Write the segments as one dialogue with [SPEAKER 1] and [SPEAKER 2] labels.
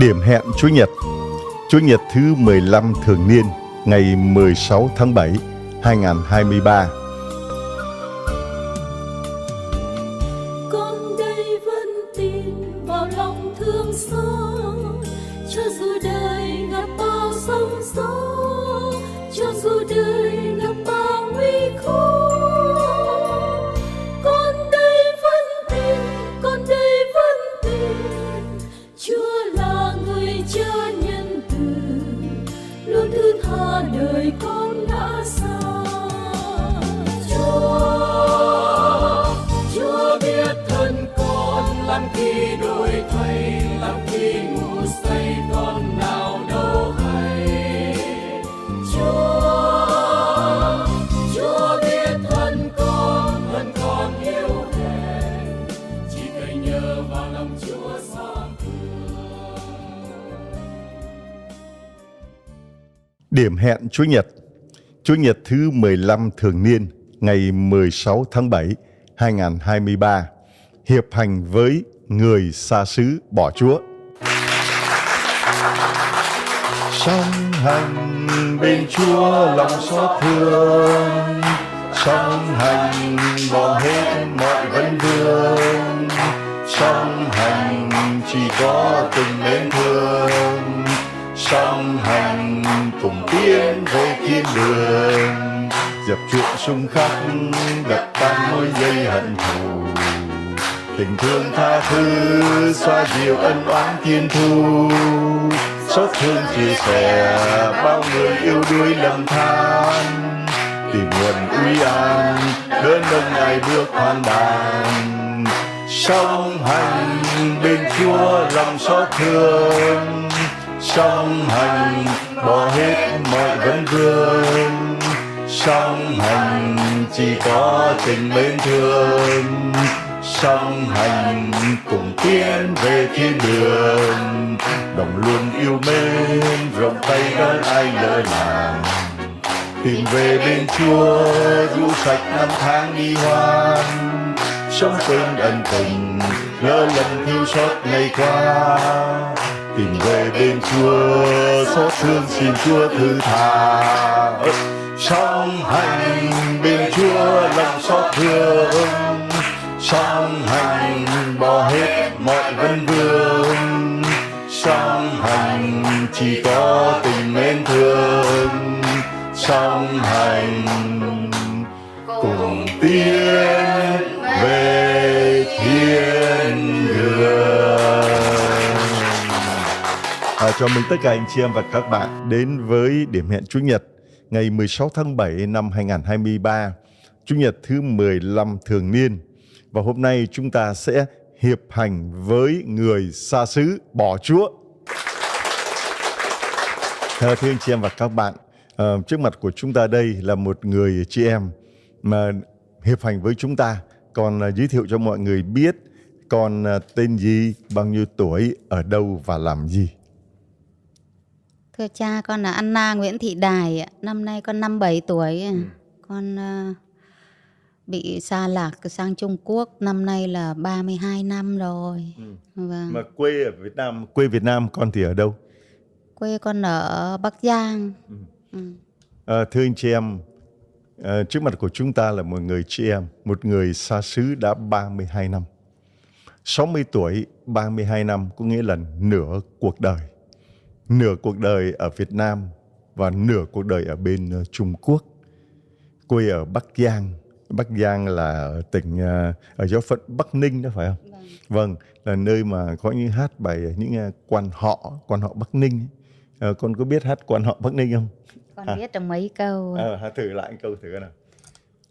[SPEAKER 1] Điểm hẹn Chúa nhật Chúa nhật thứ 15 thường niên ngày 16 tháng 7 2023 Chúa Nhật Chúa Nhật thứ 15 thường niên ngày 16 tháng 7 2023 Hiệp hành với người xa xứ bỏ Chúa
[SPEAKER 2] Song hành bên Chúa lòng xót thương Song hành bỏ hết mọi vấn vương Song hành chỉ có tình mến thương song hành cùng tiến về thiên đường dập chuyện xung khắc đập tan mối dây hận thù tình thương tha thứ xoa dịu ân oán thiên thu xót thương chia sẻ bao người yêu đuối lầm than tìm nguồn uy an đơn nâng ngày bước hoàn đàn song hành bên chúa lòng xót thương song hành bỏ hết mọi vấn vương song hành chỉ có tình mến thương song hành cùng tiến về thiên đường đồng luôn yêu mến rộng tay đón ai lỡ làng tìm về bên chúa du sạch năm tháng đi hoang sống quên ân tình lỡ lần thiếu sót ngày qua tìm về bên Chúa xót thương xin Chúa thứ tha trong hành bên Chúa lòng xót thương trong hành bỏ hết mọi vân vương trong hành chỉ có tình mến thương trong hành cùng tiến về thiên
[SPEAKER 1] đường Chào mừng tất cả anh chị em và các bạn đến với điểm hẹn Chủ nhật ngày 16 tháng 7 năm 2023, Chủ nhật thứ 15 thường niên. Và hôm nay chúng ta sẽ hiệp hành với người xa xứ bỏ Chúa. Thưa anh chị em và các bạn, ờ, trước mặt của chúng ta đây là một người chị em mà hiệp hành với chúng ta. Còn ờ, giới thiệu cho mọi người biết con ờ, tên gì, bao nhiêu tuổi, ở đâu và làm gì.
[SPEAKER 3] Cơ cha con là Anna Nguyễn Thị Đài ạ. Năm nay con 57 tuổi. Ừ. Con uh, bị xa lạc sang Trung Quốc năm nay là 32 năm rồi. Ừ. Vâng. Mà
[SPEAKER 1] quê ở Việt Nam, quê Việt Nam con thì ở đâu?
[SPEAKER 3] Quê con ở Bắc Giang. Ừ. Ừ.
[SPEAKER 1] À, thưa anh chị em, à, trước mặt của chúng ta là một người chị em, một người xa xứ đã 32 năm. 60 tuổi, 32 năm có nghĩa là nửa cuộc đời nửa cuộc đời ở Việt Nam và nửa cuộc đời ở bên ờ, Trung Quốc. Quê ở Bắc Giang, Bắc Giang là ờ, ở tỉnh ở giáo phận Bắc Ninh đó phải không? Vâng. vâng. là nơi mà có những hát bài ờ, những quan họ, quan họ Bắc Ninh. À, con có biết hát quan họ Bắc Ninh không? Con à. biết
[SPEAKER 3] trong mấy câu.
[SPEAKER 1] À, thử lại câu thử nào.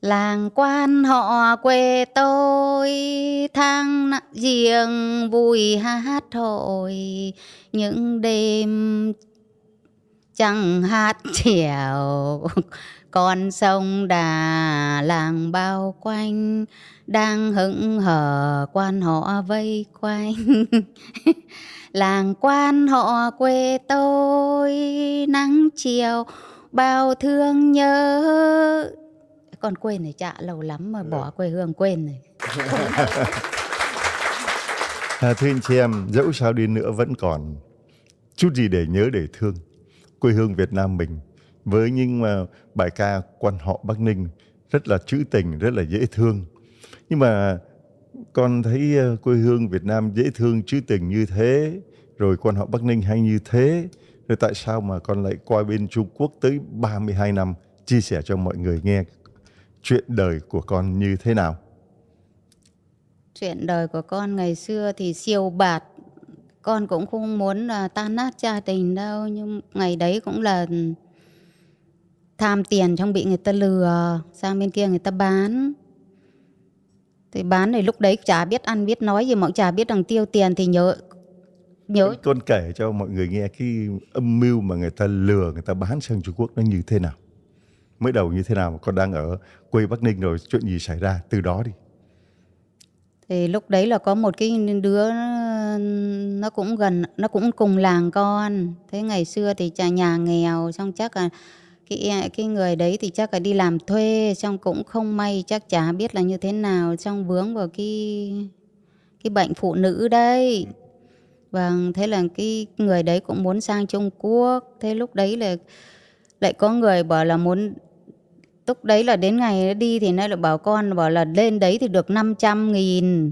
[SPEAKER 3] Làng quan họ quê tôi tháng giềng vui hát hội những đêm chẳng hát chiều con sông đà làng bao quanh đang hững hờ quan họ vây quanh làng quan họ quê tôi nắng chiều bao thương nhớ con quên rồi chạ lâu lắm mà bỏ dạ. quê hương quên rồi
[SPEAKER 1] à, thưa anh chị em dẫu sao đi nữa vẫn còn chút gì để nhớ để thương quê hương Việt Nam mình với những uh, bài ca quan họ Bắc Ninh rất là trữ tình rất là dễ thương nhưng mà con thấy uh, quê hương Việt Nam dễ thương trữ tình như thế rồi quan họ Bắc Ninh hay như thế rồi tại sao mà con lại qua bên Trung Quốc tới 32 năm chia sẻ cho mọi người nghe chuyện đời của con như thế nào?
[SPEAKER 3] Chuyện đời của con ngày xưa thì siêu bạt, con cũng không muốn là tan nát gia đình đâu nhưng ngày đấy cũng là tham tiền trong bị người ta lừa sang bên kia người ta bán thì bán thì lúc đấy chả biết ăn biết nói gì mà cũng chả biết rằng tiêu tiền thì nhớ nhớ
[SPEAKER 1] con kể cho mọi người nghe cái âm mưu mà người ta lừa người ta bán sang Trung Quốc nó như thế nào mới đầu như thế nào mà con đang ở quê Bắc Ninh rồi chuyện gì xảy ra từ đó đi
[SPEAKER 3] thì lúc đấy là có một cái đứa nó cũng gần nó cũng cùng làng con thế ngày xưa thì nhà, nhà nghèo xong chắc là cái cái người đấy thì chắc là đi làm thuê xong cũng không may chắc chả biết là như thế nào trong vướng vào cái cái bệnh phụ nữ đấy vâng thế là cái người đấy cũng muốn sang trung quốc thế lúc đấy là lại có người bảo là muốn Lúc đấy là đến ngày đi thì nó lại bảo con bảo là lên đấy thì được 500 nghìn.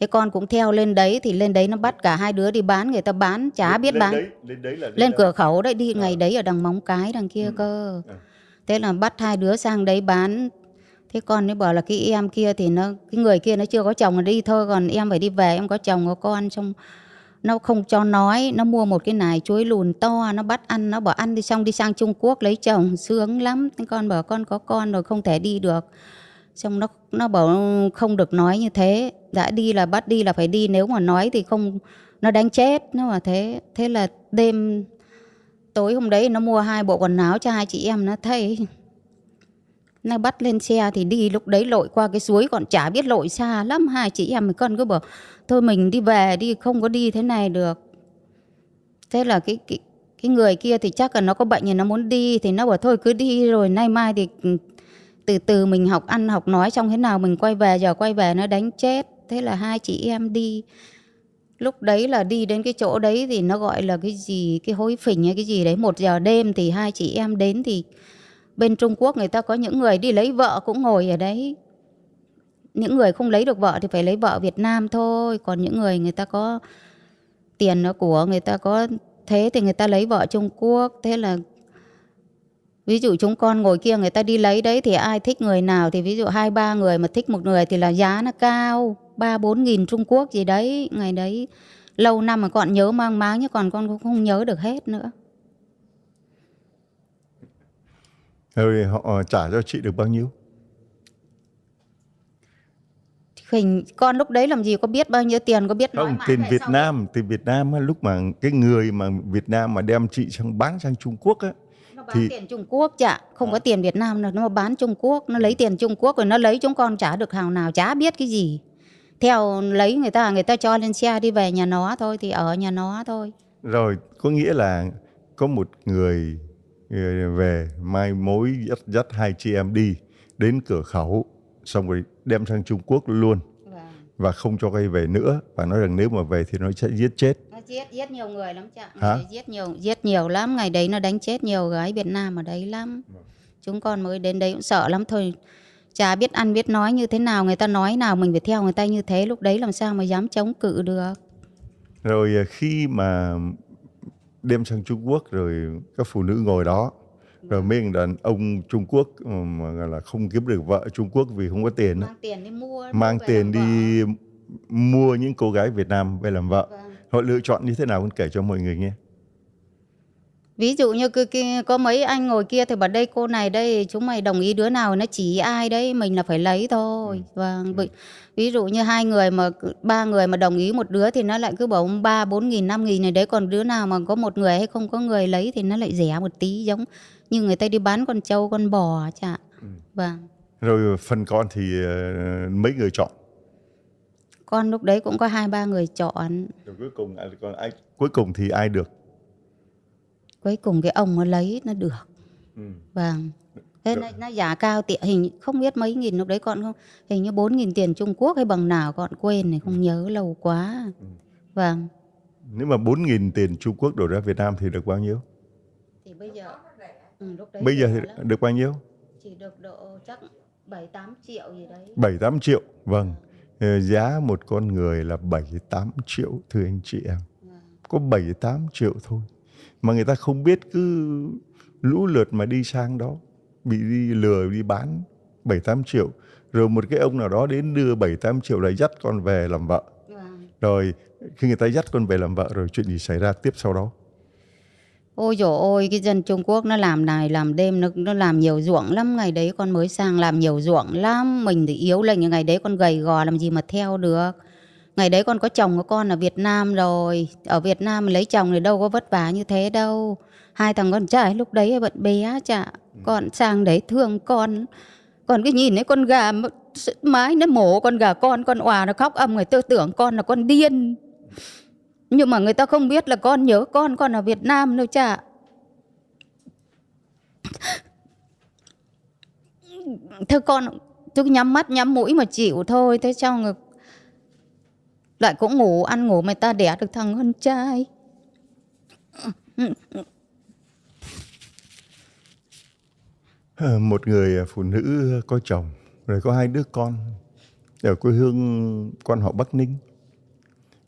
[SPEAKER 3] Thế con cũng theo lên đấy thì lên đấy nó bắt cả hai đứa đi bán người ta bán chả lên, biết lên bán. Đấy,
[SPEAKER 2] lên đấy là lên, lên cửa
[SPEAKER 3] khẩu đấy đi à. ngày đấy ở đằng móng cái đằng kia ừ. cơ. À. Thế là bắt hai đứa sang đấy bán. Thế con nó bảo là cái em kia thì nó cái người kia nó chưa có chồng đi thôi còn em phải đi về em có chồng có con trong nó không cho nói nó mua một cái nải chuối lùn to nó bắt ăn nó bảo ăn đi xong đi sang Trung Quốc lấy chồng sướng lắm con bảo con có con rồi không thể đi được xong nó nó bảo không được nói như thế đã đi là bắt đi là phải đi nếu mà nói thì không nó đánh chết nó mà thế thế là đêm tối hôm đấy nó mua hai bộ quần áo cho hai chị em nó thấy nay bắt lên xe thì đi lúc đấy lội qua cái suối còn chả biết lội xa lắm hai chị em mình con cứ bảo thôi mình đi về đi không có đi thế này được thế là cái cái cái người kia thì chắc là nó có bệnh thì nó muốn đi thì nó bảo thôi cứ đi rồi nay mai thì ừ, từ từ mình học ăn học nói xong thế nào mình quay về giờ quay về nó đánh chết thế là hai chị em đi lúc đấy là đi đến cái chỗ đấy thì nó gọi là cái gì cái hối phình hay cái gì đấy một giờ đêm thì hai chị em đến thì Bên Trung Quốc người ta có những người đi lấy vợ cũng ngồi ở đấy. Những người không lấy được vợ thì phải lấy vợ Việt Nam thôi. Còn những người người ta có tiền nó của người ta có thế thì người ta lấy vợ Trung Quốc. Thế là ví dụ chúng con ngồi kia người ta đi lấy đấy thì ai thích người nào thì ví dụ hai ba người mà thích một người thì là giá nó cao ba bốn nghìn Trung Quốc gì đấy ngày đấy lâu năm mà còn nhớ mang máng chứ còn con cũng không nhớ được hết nữa
[SPEAKER 1] rồi họ ờ, trả cho chị được bao nhiêu
[SPEAKER 3] Hình, con lúc đấy làm gì có biết bao nhiêu tiền có biết không nói
[SPEAKER 1] tiền Việt Nam đấy. tiền Việt Nam lúc mà cái người mà Việt Nam mà đem chị sang bán sang Trung Quốc á thì tiền
[SPEAKER 3] Trung Quốc chả không à. có tiền Việt Nam đâu nó bán Trung Quốc nó lấy tiền Trung Quốc rồi nó lấy chúng con trả được hàng nào chả biết cái gì theo lấy người ta người ta cho lên xe đi về nhà nó thôi thì ở nhà nó thôi
[SPEAKER 1] rồi có nghĩa là có một người Ờ, về mai mối dắt, dắt hai chị em đi đến cửa khẩu xong rồi đem sang Trung Quốc luôn vâng. và không cho cây về nữa và nói rằng nếu mà về thì nó sẽ giết chết
[SPEAKER 3] nó giết giết nhiều người lắm chị Hả? giết nhiều giết nhiều lắm ngày đấy nó đánh chết nhiều gái Việt Nam ở đấy lắm vâng. chúng con mới đến đấy cũng sợ lắm thôi chả biết ăn biết nói như thế nào người ta nói nào mình phải theo người ta như thế lúc đấy làm sao mà dám chống cự được
[SPEAKER 1] rồi ờ, khi mà đem sang Trung Quốc rồi các phụ nữ ngồi đó rồi vâng. mấy đàn ông Trung Quốc ừ, mà gọi là không kiếm được vợ Trung Quốc vì không có tiền mang tiền đi mua mang tiền đi vợ. mua những cô gái Việt Nam về làm vợ vâng. họ lựa chọn như thế nào con kể cho mọi người nghe
[SPEAKER 3] ví dụ như cứ, có mấy anh ngồi kia thì bảo đây cô này đây chúng mày đồng ý đứa nào nó chỉ ai đấy mình là phải lấy thôi ừ. vâng ừ ví dụ như hai người mà ba người mà đồng ý một đứa thì nó lại cứ bảo ba bốn nghìn năm nghìn này đấy còn đứa nào mà có một người hay không có người lấy thì nó lại rẻ một tí giống như người ta đi bán con trâu con bò chả ừ. vâng
[SPEAKER 1] rồi phần con thì ờ, mấy người chọn
[SPEAKER 3] con lúc đấy cũng có hai ba người chọn
[SPEAKER 1] rồi cuối cùng à, còn ai cuối cùng thì ai được
[SPEAKER 3] cuối cùng cái ông nó lấy nó được ừ. vâng thế nó, nó giá cao tiện hình không biết mấy nghìn lúc đấy con không hình như bốn nghìn tiền Trung Quốc hay bằng nào con quên này không ừ. nhớ lâu quá ừ.
[SPEAKER 1] vâng nếu mà bốn nghìn tiền Trung Quốc đổi ra Việt Nam thì được bao nhiêu
[SPEAKER 3] thì bây giờ ừ, bây giờ thì được bao nhiêu chỉ được độ chắc bảy tám triệu gì
[SPEAKER 1] đấy bảy tám triệu vâng ờ, giá một con người là 78 triệu thưa anh chị em vâng. có 78 triệu thôi mà người ta không biết cứ lũ lượt mà đi sang đó bị đi lừa đi bán 7 8 triệu rồi một cái ông nào đó đến đưa 7 8 triệu lại dắt con về làm vợ. Vâng. Rồi khi người ta dắt con về làm vợ rồi chuyện gì xảy ra tiếp sau đó?
[SPEAKER 3] Ôi dồi ôi, cái dân Trung Quốc nó làm này làm đêm nó nó làm nhiều ruộng lắm, ngày đấy con mới sang làm nhiều ruộng lắm, mình thì yếu lành ngày đấy con gầy gò làm gì mà theo được. Ngày đấy con có chồng của con ở Việt Nam rồi, ở Việt Nam mình lấy chồng thì đâu có vất vả như thế đâu hai thằng con trai lúc đấy vẫn bé chả ừ. còn sang đấy thương con còn cái nhìn thấy con gà mái nó mổ con gà con con òa nó khóc âm người tôi tưởng con là con điên nhưng mà người ta không biết là con nhớ con con ở Việt Nam đâu chả thưa con tôi nhắm mắt nhắm mũi mà chịu thôi thế xong người lại cũng ngủ ăn ngủ mà ta đẻ được thằng con trai
[SPEAKER 1] Ờ, một người à, phụ nữ có chồng rồi có hai đứa con ở quê hương quan họ Bắc Ninh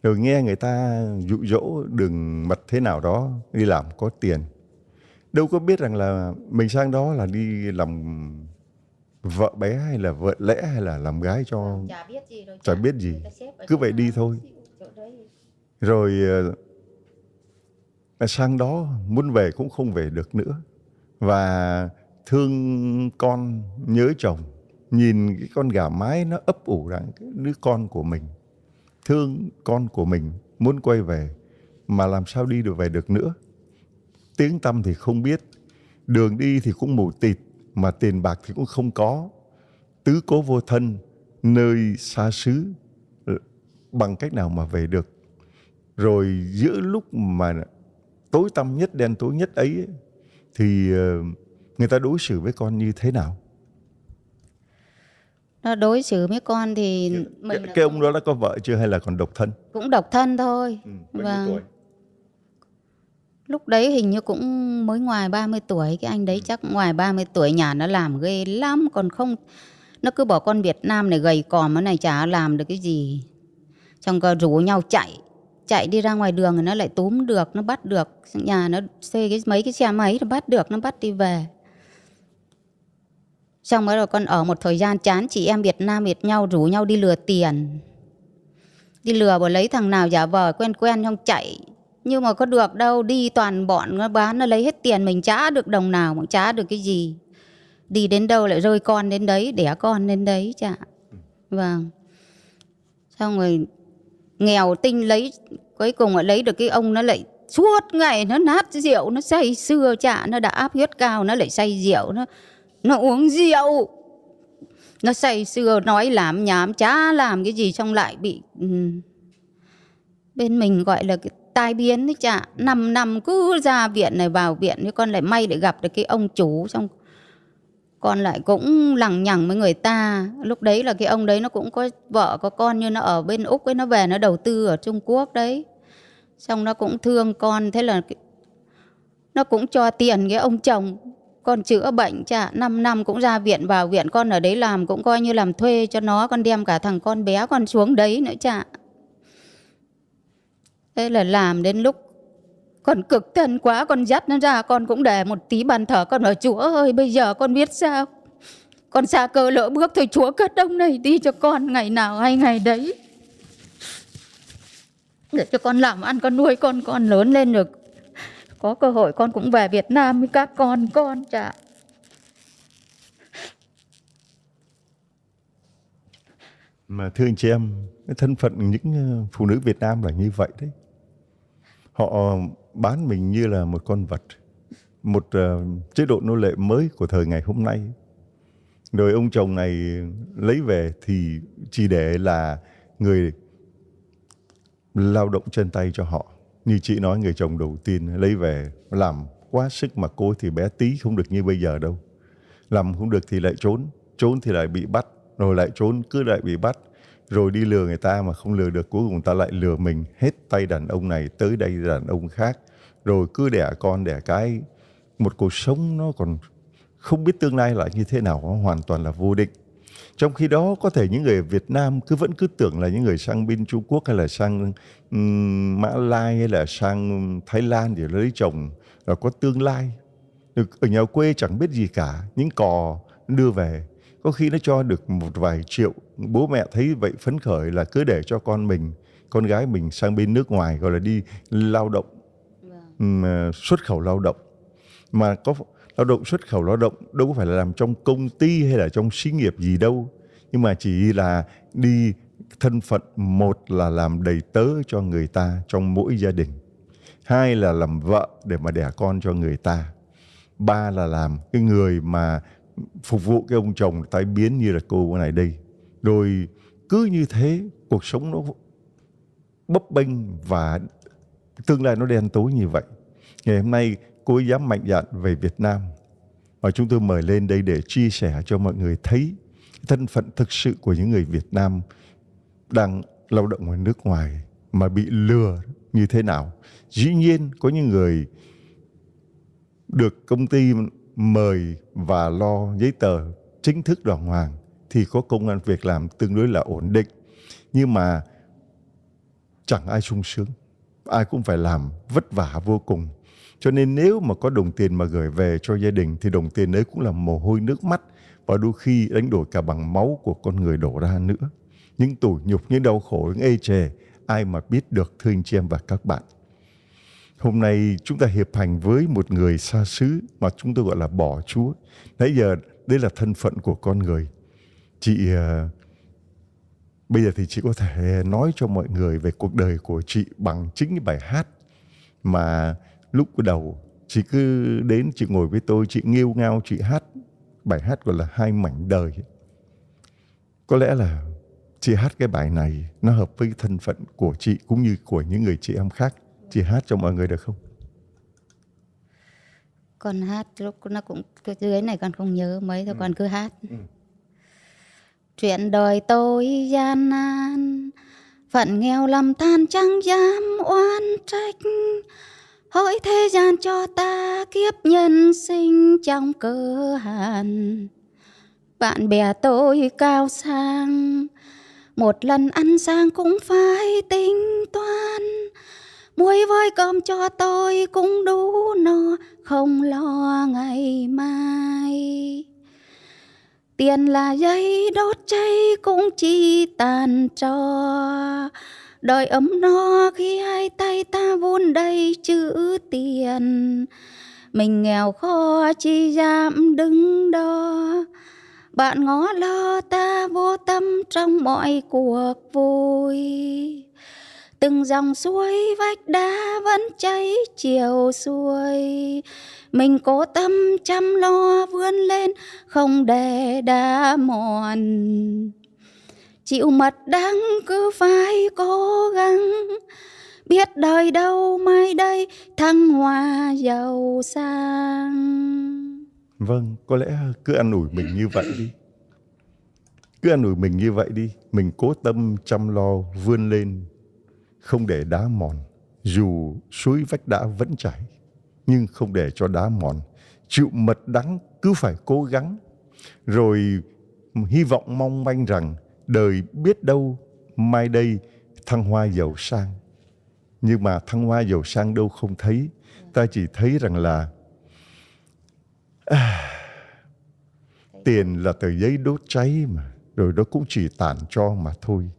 [SPEAKER 1] rồi nghe người ta dụ dỗ đường mặt thế nào đó đi làm có tiền đâu có biết rằng là mình sang đó là đi làm vợ bé hay là vợ lẽ hay là làm gái cho ờ, chả
[SPEAKER 2] biết gì, rồi, chả biết gì. cứ vậy đi thôi
[SPEAKER 1] rồi à, sang đó muốn về cũng không về được nữa và thương con nhớ chồng nhìn cái con gà mái nó ấp ủ rằng đứa con của mình thương con của mình muốn quay về mà làm sao đi được về được nữa tiếng tâm thì không biết đường đi thì cũng mù tịt mà tiền bạc thì cũng không có tứ cố vô thân nơi xa xứ bằng cách nào mà về được rồi giữa lúc mà tối tăm nhất đen tối nhất ấy thì uh, người ta đối xử với con như thế nào
[SPEAKER 3] nó đối xử với con thì cái, mình cái,
[SPEAKER 1] cái ông đó đã có vợ chưa hay là còn độc thân
[SPEAKER 3] cũng độc thân thôi ừ, và vâng. tuổi? lúc đấy hình như cũng mới ngoài 30 tuổi cái anh đấy ừ. chắc ngoài 30 tuổi nhà nó làm ghê lắm còn không nó cứ bỏ con Việt Nam này gầy còm nó này chả làm được cái gì xong rồi rủ nhau chạy chạy đi ra ngoài đường thì nó lại túm được nó bắt được nhà nó xây cái mấy cái xe máy nó bắt được nó bắt đi về Xong bắt đầu con ở một thời gian chán chị em Việt Nam Việt nhau rủ nhau đi lừa tiền. Đi lừa bỏ lấy thằng nào giả vờ quen quen xong chạy. Nhưng mà có được đâu, đi toàn bọn nó bán nó lấy hết tiền mình trả được đồng nào, mình trả được cái gì. Đi đến đâu lại rơi con đến đấy, đẻ con đến đấy chả. Vâng. Xong rồi nghèo tinh lấy, cuối cùng lại lấy được cái ông nó lại suốt ngày nó nát rượu, nó say xưa chả, nó đã áp huyết cao, nó lại say rượu, nó nó uống rượu nó say sưa nói làm nhảm chả làm cái gì xong lại bị ừ. bên mình gọi là cái tai biến đấy chả năm năm cứ ra viện này vào viện thì con lại may để gặp được cái ông chủ xong con lại cũng lằng nhằng với người ta lúc đấy là cái ông đấy nó cũng có vợ có con như nó ở bên úc ấy nó về nó đầu tư ở trung quốc đấy xong nó cũng thương con thế là nó cũng cho tiền cái ông chồng con chữa bệnh chả 5 năm cũng ra viện vào viện con ở đấy làm cũng coi như làm thuê cho nó con đem cả thằng con bé con xuống đấy nữa chả thế là làm đến lúc con cực thân quá con dắt nó ra con cũng để một tí bàn thở con ở chúa ơi bây giờ con biết sao con xa cơ lỡ bước thôi chúa cất ông này đi cho con ngày nào hay ngày đấy để cho con làm ăn con nuôi con con lớn lên được có cơ hội con cũng về Việt Nam với các con con chả
[SPEAKER 1] mà thưa anh chị em cái thân phận những ờ, phụ nữ Việt Nam là như vậy đấy họ bán mình như là một con vật một uh, chế độ nô lệ mới của thời ngày hôm nay rồi ông chồng này lấy về thì chỉ để là người lao động chân tay cho họ như chị nói người chồng đầu tiên lấy về làm quá sức mà cô thì bé tí không được như bây giờ đâu làm không được thì lại trốn trốn thì lại bị bắt rồi lại trốn cứ lại bị bắt rồi đi lừa người ta mà không lừa được cuối cùng ta lại lừa mình hết tay đàn ông này tới đây đàn ông khác rồi cứ đẻ con đẻ cái một cuộc sống nó còn không biết tương lai là như thế nào nó hoàn toàn là vô định trong khi đó có thể những người Việt Nam cứ vẫn cứ tưởng là những người sang bên Trung Quốc hay là sang um, Mã Lai hay là sang Thái Lan để lấy chồng là có tương lai. được Ở nhà quê chẳng biết gì cả, những cò đưa về có khi nó cho được một vài triệu bố mẹ thấy vậy phấn khởi là cứ để cho con mình con gái mình sang bên nước ngoài gọi là đi lao động um, xuất khẩu lao động mà có lao động xuất khẩu lao động đâu có phải là làm trong công ty hay là trong xí nghiệp gì đâu nhưng mà chỉ là đi thân phận một là làm đầy tớ cho người ta trong mỗi gia đình hai là làm vợ để mà đẻ con cho người ta ba là làm cái người mà phục vụ cái ông chồng tái biến như là cô này đây rồi cứ như thế cuộc sống nó bấp bênh và tương lai nó đen tối như vậy ngày hôm nay cô ấy dám mạnh dạn về Việt Nam và chúng tôi mời lên đây để chia sẻ cho mọi người thấy thân phận thực sự của những người Việt Nam đang lao động ở nước ngoài mà bị lừa như thế nào. Dĩ nhiên có những người được công ty mời và lo giấy tờ chính thức đoàn hoàng thì có công an việc làm tương đối là ổn định. Nhưng mà chẳng ai sung sướng, ai cũng phải làm vất vả vô cùng cho nên nếu mà có đồng tiền mà gửi về cho gia đình thì đồng tiền đấy cũng là mồ hôi nước mắt và đôi khi đánh đổi cả bằng máu của con người đổ ra nữa. Những tủi nhục, những đau khổ, những ê chề, ai mà biết được thưa anh chị em và các bạn. Hôm nay chúng ta hiệp hành với một người xa xứ mà chúng tôi gọi là bỏ Chúa. Nãy giờ đây là thân phận của con người. Chị ờ, bây giờ thì chị có thể nói cho mọi người về cuộc đời của chị bằng chính cái bài hát mà lúc đầu chị cứ đến chị ngồi với tôi chị nghiêu ngao chị hát bài hát gọi là hai mảnh đời có lẽ là chị hát cái bài này nó hợp với thân phận của chị cũng như của những người chị em khác chị hát cho mọi người được không
[SPEAKER 3] con hát lúc nó cũng cái dưới này con không nhớ mấy thôi ừ. con cứ hát ừ. chuyện đời tôi gian nan phận nghèo lầm than chẳng dám oan trách hỡi thế gian cho ta kiếp nhân sinh trong cơ hàn bạn bè tôi cao sang một lần ăn sang cũng phải tính toán muối với cơm cho tôi cũng đủ no không lo ngày mai tiền là giấy đốt cháy cũng chỉ tàn cho đời ấm no khi hai tay ta vun đầy chữ tiền mình nghèo khó chi dám đứng đó bạn ngó lo ta vô tâm trong mọi cuộc vui từng dòng suối vách đá vẫn chảy chiều xuôi mình cố tâm chăm lo vươn lên không để đá mòn chịu mật đắng cứ phải cố gắng biết đời đâu mai đây thăng hoa giàu sang
[SPEAKER 1] vâng có lẽ cứ ăn ủi mình như vậy đi cứ ăn ủi mình như vậy đi mình cố tâm chăm lo vươn lên không để đá mòn dù suối vách đá vẫn chảy nhưng không để cho đá mòn chịu mật đắng cứ phải cố gắng rồi hy vọng mong manh rằng đời biết đâu mai đây thăng hoa giàu sang nhưng mà thăng hoa giàu sang đâu không thấy ta chỉ thấy rằng là à, tiền là tờ giấy đốt cháy mà rồi đó cũng chỉ tản cho mà thôi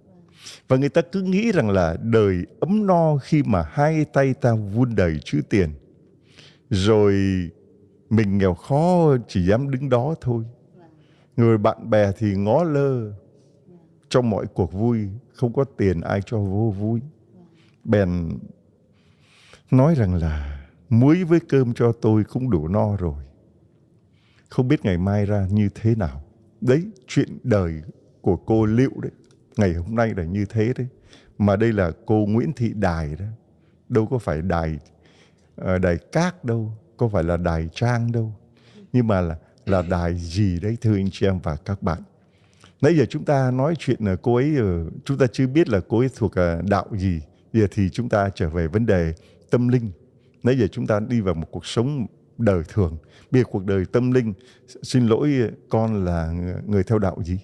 [SPEAKER 1] và người ta cứ nghĩ rằng là đời ấm no khi mà hai tay ta vun đầy chữ tiền rồi mình nghèo khó chỉ dám đứng đó thôi người bạn bè thì ngó lơ trong mọi cuộc vui không có tiền ai cho vô vui bèn nói rằng là muối với cơm cho tôi cũng đủ no rồi không biết ngày mai ra như thế nào đấy chuyện đời của cô liệu đấy ngày hôm nay là như thế đấy mà đây là cô nguyễn thị đài đó đâu có phải đài ờ, đài cát đâu có phải là đài trang đâu nhưng mà là là đài gì đấy thưa anh chị em và các bạn nãy giờ chúng ta nói chuyện là cô ấy ờ, chúng ta chưa biết là cô ấy thuộc ờ, đạo gì giờ thì chúng ta trở về vấn đề tâm linh nãy giờ chúng ta đi vào một cuộc sống đời thường bây giờ cuộc đời tâm linh xin lỗi ờ, con là người theo đạo gì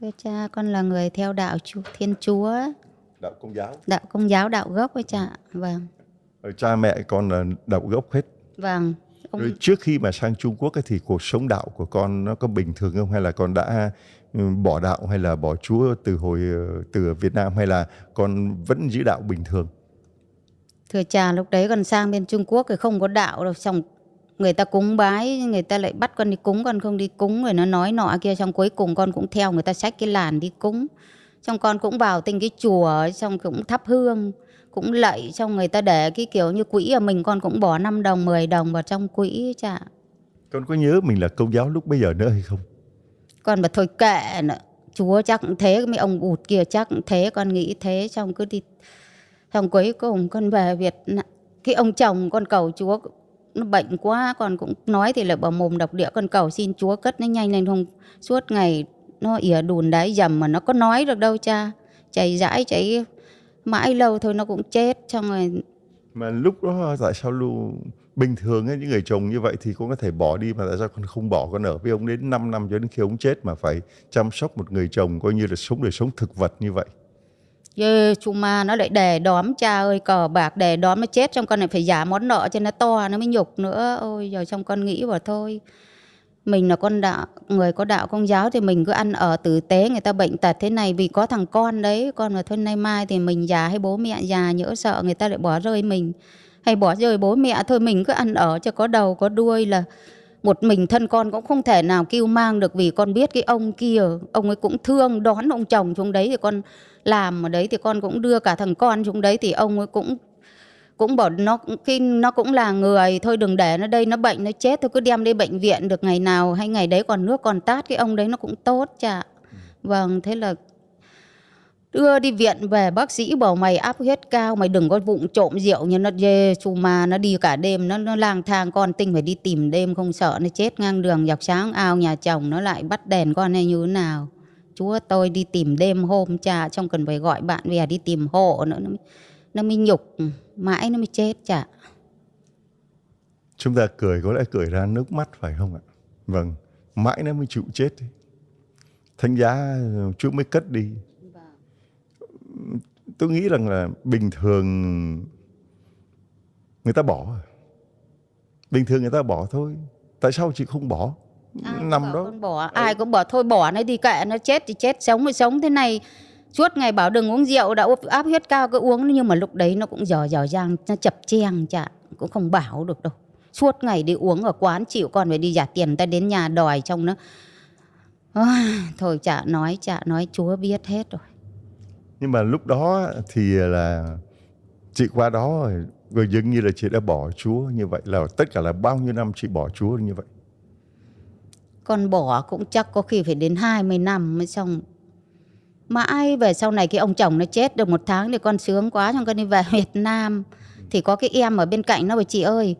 [SPEAKER 3] thưa cha con là người theo đạo chú, thiên chúa đạo công giáo đạo công giáo đạo gốc với cha ừ. vâng
[SPEAKER 1] cha mẹ con là đạo gốc hết vâng Ông... Rồi trước khi mà sang Trung Quốc ấy, thì cuộc sống đạo của con nó có bình thường không hay là con đã ừ, bỏ đạo hay là bỏ Chúa từ hồi ờ, từ Việt Nam hay là con vẫn giữ đạo bình thường?
[SPEAKER 3] Thưa cha lúc đấy con sang bên Trung Quốc thì không có đạo đâu xong người ta cúng bái người ta lại bắt con đi cúng con không đi cúng rồi nó nói nọ kia xong cuối cùng con cũng theo người ta xách cái làn đi cúng xong con cũng vào tinh cái chùa xong cũng thắp hương cũng lạy trong người ta để cái kiểu như quỹ ở mình con cũng bỏ 5 đồng 10 đồng vào trong quỹ chả
[SPEAKER 1] con có nhớ mình là công giáo lúc bây giờ nữa hay không
[SPEAKER 3] con mà thôi kệ nữa chúa chắc cũng thế mấy ông bụt kia chắc cũng thế con nghĩ thế xong cứ đi xong cuối cùng con về việt Nam cái ông chồng con cầu chúa nó bệnh quá con cũng nói thì là bỏ mồm độc địa con cầu xin chúa cất nó nhanh lên không suốt ngày nó ỉa đùn đáy dầm mà nó có nói được đâu cha chảy rãi chảy mãi lâu thôi nó cũng chết xong rồi
[SPEAKER 1] mà lúc đó tại sao lu bình thường ấy, những người chồng như vậy thì cũng có thể bỏ đi mà tại sao con không bỏ con ở với ông đến 5 năm cho đến khi ông chết mà phải chăm sóc một người chồng coi như là sống đời sống thực vật như vậy
[SPEAKER 3] Dê, chúng ma nó lại đè đóm cha ơi cờ bạc đè đóm nó chết trong con này phải giả món nợ cho nó to nó mới nhục nữa ôi giờ trong con nghĩ vào thôi mình là con đạo người có đạo công giáo thì mình cứ ăn ở tử tế người ta bệnh tật thế này vì có thằng con đấy con mà thôi nay mai thì mình già hay bố mẹ già nhỡ sợ người ta lại bỏ rơi mình hay bỏ rơi bố mẹ thôi mình cứ ăn ở cho có đầu có đuôi là một mình thân con cũng không thể nào kêu mang được vì con biết cái ông kia ông ấy cũng thương đón ông chồng xuống đấy thì con làm ở đấy thì con cũng đưa cả thằng con xuống đấy thì ông ấy cũng cũng bảo nó khi nó cũng là người thôi đừng để nó đây nó bệnh nó chết thôi cứ đem đi bệnh viện được ngày nào hay ngày đấy còn nước còn tát cái ông đấy nó cũng tốt chả vâng thế là đưa đi viện về bác sĩ bảo mày áp huyết cao mày đừng có vụng trộm rượu như nó dê chù mà nó đi cả đêm nó nó lang thang con tinh phải đi tìm đêm không sợ nó chết ngang đường dọc sáng ao nhà chồng nó lại bắt đèn con hay như thế nào chúa tôi đi tìm đêm hôm cha trong cần phải gọi bạn về đi tìm hộ nữa nó, nó mới nhục mãi nó mới chết chả
[SPEAKER 1] chúng ta cười có lẽ cười ra nước mắt phải không ạ vâng mãi nó mới chịu chết thánh giá chúa mới cất đi tôi nghĩ rằng là bình thường người ta bỏ à? bình thường người ta bỏ thôi tại sao chị không bỏ ai à, năm đó
[SPEAKER 3] bỏ ai cũng bỏ thôi bỏ nó đi kệ nó chết thì chết sống thì sống thế này suốt ngày bảo đừng uống rượu đã áp huyết cao cứ uống nhưng mà lúc đấy nó cũng dở dở dang nó chập cheng chả cũng không bảo được đâu suốt ngày đi uống ở quán chịu còn phải đi giả tiền ta đến nhà đòi trong nó thôi chả nói chả nói chúa biết hết rồi
[SPEAKER 1] nhưng mà lúc đó thì là chị qua đó rồi, rồi dường như là chị đã bỏ chúa như vậy là tất cả là bao nhiêu năm chị bỏ chúa như vậy
[SPEAKER 3] còn bỏ cũng chắc có khi phải đến 20 năm mới xong mãi về sau này cái ông chồng nó chết được một tháng thì con sướng quá xong con đi về Việt Nam thì có cái em ở bên cạnh nó bảo chị ơi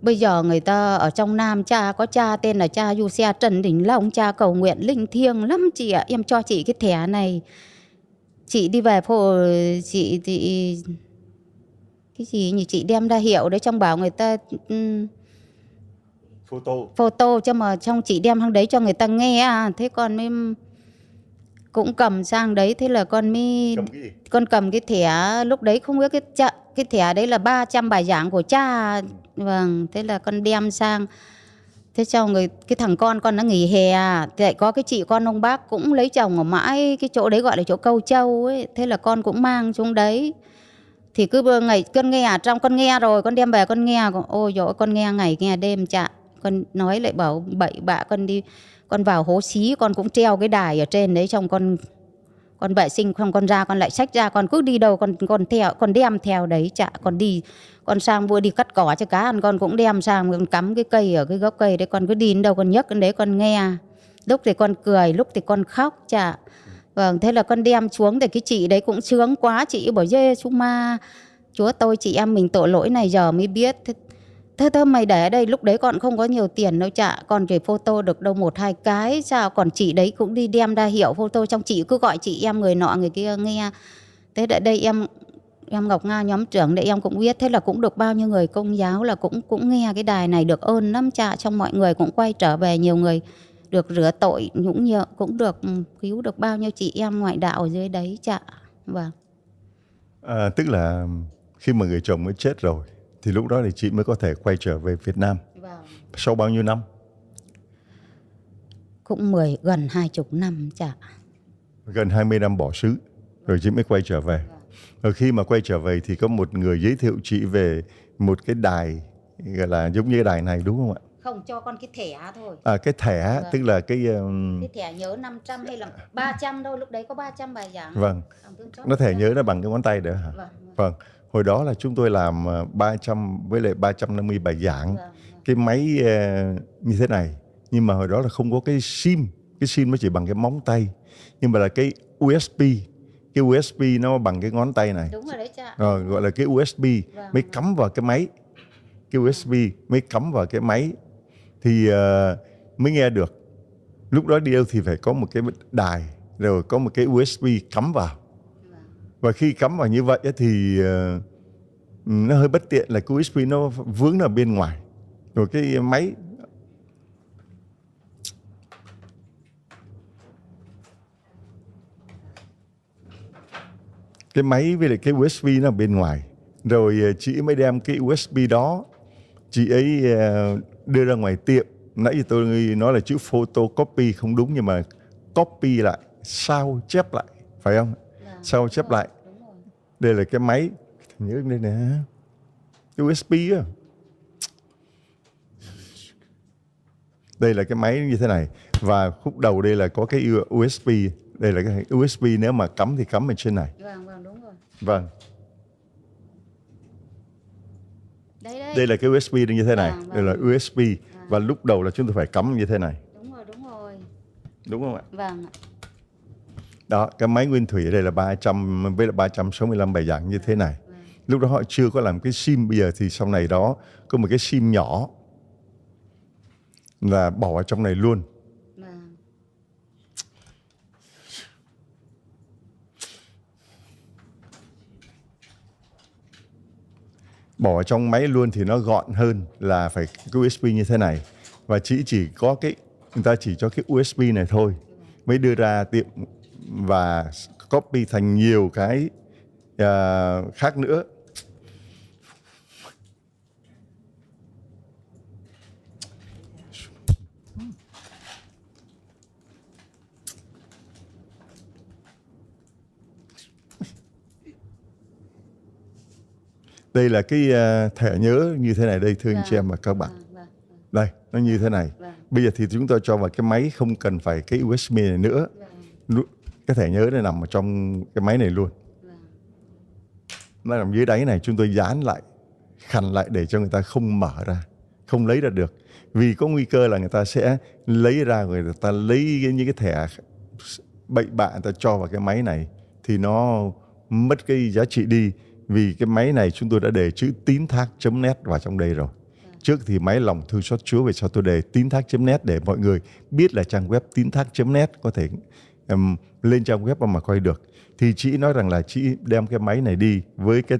[SPEAKER 3] bây giờ người ta ở trong Nam cha có cha tên là cha Du Xe Trần Đình Long cha cầu nguyện linh thiêng lắm chị ạ à. em cho chị cái thẻ này chị đi về phố chị thì cái gì như chị đem ra hiệu đấy trong bảo người ta ừ, photo photo cho mà trong chị đem hang đấy cho người ta nghe à thế còn mới cũng cầm sang đấy thế là con mi con cầm cái thẻ lúc đấy không biết cái chợ cái thẻ đấy là 300 bài giảng của cha vâng thế là con đem sang thế cho người cái thằng con con nó nghỉ hè thì à. lại có cái chị con ông bác cũng lấy chồng ở mãi cái chỗ đấy gọi là chỗ câu châu ấy thế là con cũng mang xuống đấy thì cứ ngày con nghe à, trong con nghe rồi con đem về con nghe ôi dồi con nghe ngày nghe đêm chạ con nói lại bảo bậy bạ con đi con vào hố xí con cũng treo cái đài ở trên đấy trong con con vệ sinh không con ra con lại sách ra con cứ đi đâu con con theo con đem theo đấy chạ con đi con sang mua đi cắt cỏ cho cá ăn con cũng đem sang con cắm cái cây ở cái gốc cây đấy con cứ đi đến đâu con nhấc đến đấy con nghe lúc thì con cười lúc thì con khóc chạ vâng thế là con đem xuống thì cái chị đấy cũng sướng quá chị bảo dê chú ma chúa tôi chị em mình tội lỗi này giờ mới biết thế, Thế thôi mày để ở đây lúc đấy còn không có nhiều tiền đâu chả Còn về photo được đâu một hai cái Sao còn chị đấy cũng đi đem ra hiệu photo Trong chị cứ gọi chị em người nọ người kia nghe Thế tại đây em em Ngọc Nga nhóm trưởng để em cũng biết thế là cũng được bao nhiêu người công giáo là cũng cũng nghe cái đài này được ơn lắm chả trong mọi người cũng quay trở về nhiều người được rửa tội nhũng nhợ cũng được ừ, cứu được bao nhiêu chị em ngoại đạo ở dưới đấy chả vâng
[SPEAKER 1] à, tức là khi mà người chồng mới chết rồi thì lúc đó thì chị mới có thể quay trở về Việt Nam. Vâng. Sau bao nhiêu năm?
[SPEAKER 3] Cũng 10 gần hai chục năm chả.
[SPEAKER 1] Gần 20 năm bỏ xứ rồi chị mới quay trở về. Vâng. Rồi khi mà quay trở về thì có một người giới thiệu chị về một cái đài gọi là giống như đài này đúng không ạ?
[SPEAKER 3] Không cho con cái thẻ thôi. À cái thẻ vâng. tức là
[SPEAKER 1] cái um... cái
[SPEAKER 3] thẻ nhớ 500 hay là 300 thôi, lúc đấy có 300 bài giảng. Vâng.
[SPEAKER 1] Nó thẻ nhớ nó bằng cái ngón tay nữa hả? Vâng. vâng. vâng hồi đó là chúng tôi làm 300 ờ, với lại 350 bài giảng dạ, dạ. cái máy ờ, như thế này nhưng mà hồi đó là không có cái sim cái sim nó chỉ bằng cái móng tay nhưng mà là cái usb cái usb nó bằng cái ngón tay này đúng rồi đấy rồi ờ, gọi là cái usb vâng, dạ, mới dạ. cắm vào cái máy cái usb mới cắm vào cái máy thì uh, mới nghe được lúc đó đi thì phải có một cái đài rồi có một cái usb cắm vào và khi cắm vào như vậy thì ờ, ừ, nó hơi bất tiện là USB nó vướng ở bên ngoài rồi cái máy cái máy với lại cái USB nó ở bên ngoài rồi ờ, chị mới đem cái USB đó chị ấy ờ, đưa ra ngoài tiệm nãy giờ tôi nói là chữ photocopy không đúng nhưng mà copy lại sao chép lại phải không sau chép lại đây là cái máy nhớ đây nè USB á đây là cái máy như thế này và khúc đầu đây là có cái USB đây là cái USB nếu mà cắm thì cắm ở trên này
[SPEAKER 3] vâng vâng đúng rồi vâng đây, đây.
[SPEAKER 1] đây là cái USB như thế này vâng, vâng. đây là USB à. Vâng. và lúc đầu là chúng tôi phải cắm như thế này đúng rồi đúng rồi đúng không ạ vâng ạ đó cái máy nguyên thủy ở đây là 300 với là 365 bài giảng như thế này lúc đó họ chưa có làm cái sim bây giờ thì sau này đó có một cái sim nhỏ là bỏ ở trong này luôn bỏ trong máy luôn thì nó gọn hơn là phải cái USB như thế này và chỉ chỉ có cái người ta chỉ cho cái USB này thôi mới đưa ra tiệm và copy thành nhiều cái uh, khác nữa đây là cái uh, thẻ nhớ như thế này đây thưa anh chị dạ. em và các bạn dạ, dạ, đây nó như thế này bây giờ thì chúng tôi cho vào cái máy không cần phải cái USB này nữa cái thẻ nhớ này nằm ở trong cái máy này luôn nó nằm dưới đáy này chúng tôi dán lại khăn lại để cho người ta không mở ra không lấy ra được vì có nguy cơ là người ta sẽ lấy ra người ta lấy những cái thẻ bậy bạ người ta cho vào cái máy này thì nó mất cái giá trị đi vì cái máy này chúng tôi đã để chữ tín thác.net vào trong đây rồi trước thì máy lòng thư xót chúa về sau tôi đề tín thác.net để mọi người biết là trang web tín thác.net có thể em lên trang web mà coi được thì chị nói rằng là chị đem cái máy này đi với cái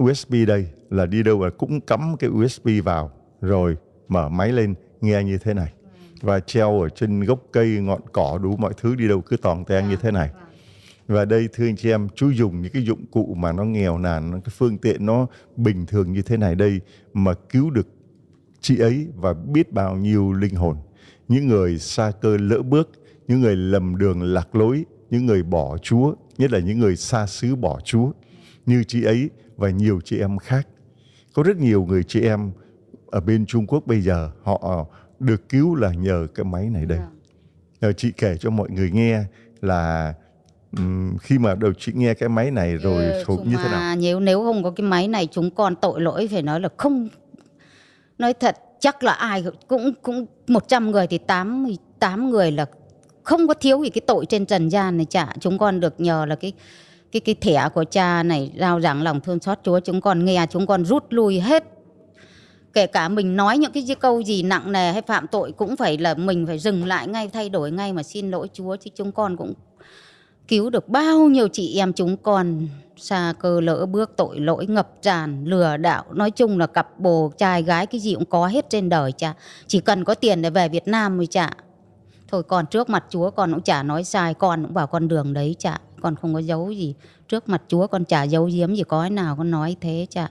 [SPEAKER 1] USB đây là đi đâu là cũng cắm cái USB vào rồi mở máy lên nghe như thế này và treo ở trên gốc cây ngọn cỏ đủ mọi thứ đi đâu cứ toàn ten như thế này và đây thưa anh chị em chú dùng những cái dụng cụ mà nó nghèo nàn cái phương tiện nó bình thường như thế này đây mà cứu được chị ấy và biết bao nhiêu linh hồn những người xa cơ lỡ bước những người lầm đường lạc lối, những người bỏ Chúa, nhất là những người xa xứ bỏ Chúa, như chị ấy và nhiều chị em khác. Có rất nhiều người chị em ở bên Trung Quốc bây giờ họ được cứu là nhờ cái máy này đây. Nhờ vâng. chị kể cho mọi người nghe là um, khi mà đầu chị nghe cái máy này ờ, rồi ừ, như thế nào? À,
[SPEAKER 3] nếu nếu không có cái máy này chúng con tội lỗi phải nói là không nói thật chắc là ai cũng cũng 100 người thì 88 người là không có thiếu gì cái tội trên trần gian này chả chúng con được nhờ là cái cái cái thẻ của cha này rao giảng lòng thương xót Chúa chúng con nghe chúng con rút lui hết kể cả mình nói những cái câu gì nặng nề hay phạm tội cũng phải là mình phải dừng lại ngay thay đổi ngay mà xin lỗi Chúa chứ chúng con cũng cứu được bao nhiêu chị em chúng con xa cơ lỡ bước tội lỗi ngập tràn lừa đảo nói chung là cặp bồ trai gái cái gì cũng có hết trên đời cha chỉ cần có tiền để về Việt Nam mới chả thôi con trước mặt chúa con cũng chả nói sai con cũng vào con đường đấy chả con không có giấu gì trước mặt chúa con chả giấu giếm gì có cái nào con nói thế chả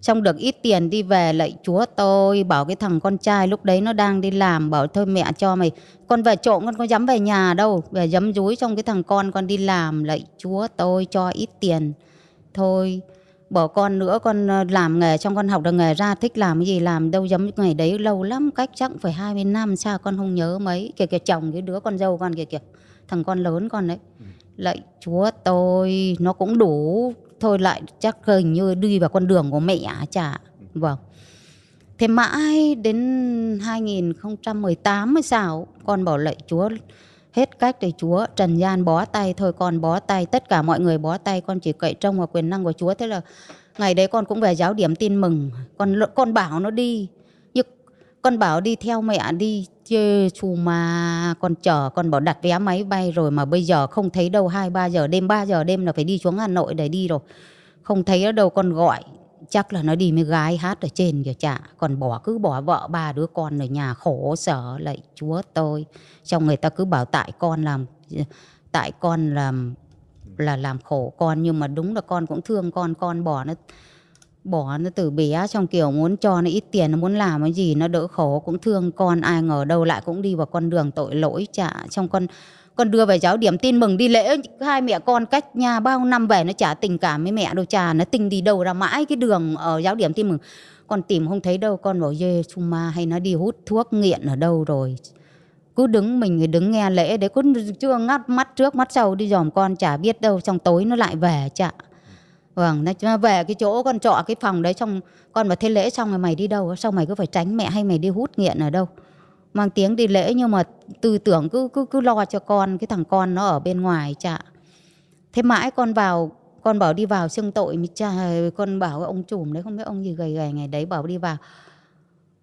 [SPEAKER 3] xong được ít tiền đi về lại chúa tôi bảo cái thằng con trai lúc đấy nó đang đi làm bảo thôi mẹ cho mày con về trộm con có dám về nhà đâu về dám dúi trong cái thằng con con đi làm lại chúa tôi cho ít tiền thôi bỏ con nữa con ờ, làm nghề trong con học được nghề ra thích làm cái gì làm đâu giống ngày đấy lâu lắm cách chắc phải 20 năm xa con không nhớ mấy kìa kìa chồng cái đứa con dâu con kìa kìa thằng con lớn con đấy ừ. lại chúa tôi nó cũng đủ thôi lại chắc hình như đi vào con đường của mẹ chả ừ. vâng thế mãi đến 2018 mới sao con bảo lại chúa hết cách thì Chúa trần gian bó tay thôi con bó tay tất cả mọi người bó tay con chỉ cậy trông vào quyền năng của Chúa thế là ngày đấy con cũng về giáo điểm tin mừng con con bảo nó đi nhưng con bảo đi theo mẹ đi chứ chù mà con chở con bảo đặt vé máy bay rồi mà bây giờ không thấy đâu hai ba giờ đêm 3 giờ đêm là phải đi xuống Hà Nội để đi rồi không thấy ở đâu con gọi chắc là nó đi mới gái hát ở trên kìa chả còn bỏ cứ bỏ vợ ba đứa con ở nhà khổ sở lại chúa tôi xong người ta cứ bảo tại con làm tại con làm là làm khổ con nhưng mà đúng là con cũng thương con con bỏ nó bỏ nó từ bé trong kiểu muốn cho nó ít tiền nó muốn làm cái gì nó đỡ khổ cũng thương con ai ngờ đâu lại cũng đi vào con đường tội lỗi chả trong con con đưa về giáo điểm tin mừng đi lễ hai mẹ con cách nhà bao năm về nó chả tình cảm với mẹ đâu chả nó tình đi đâu ra mãi cái đường ở giáo điểm tin mừng con tìm không thấy đâu con bảo dê chung ma hay nó đi hút thuốc nghiện ở đâu rồi cứ đứng mình đứng nghe lễ đấy cứ chưa ngắt mắt trước mắt sau đi dòm con chả biết đâu trong tối nó lại về chạ vâng nó về cái chỗ con trọ cái phòng đấy xong con mà thế lễ xong rồi mày đi đâu sao mày cứ phải tránh mẹ hay mày đi hút nghiện ở đâu mang tiếng đi lễ nhưng mà tư tưởng cứ cứ cứ lo cho con cái thằng con nó ở bên ngoài chạ thế mãi con vào con bảo đi vào xưng tội mới cha con bảo ông chủm đấy không biết ông gì gầy gầy ngày đấy bảo đi vào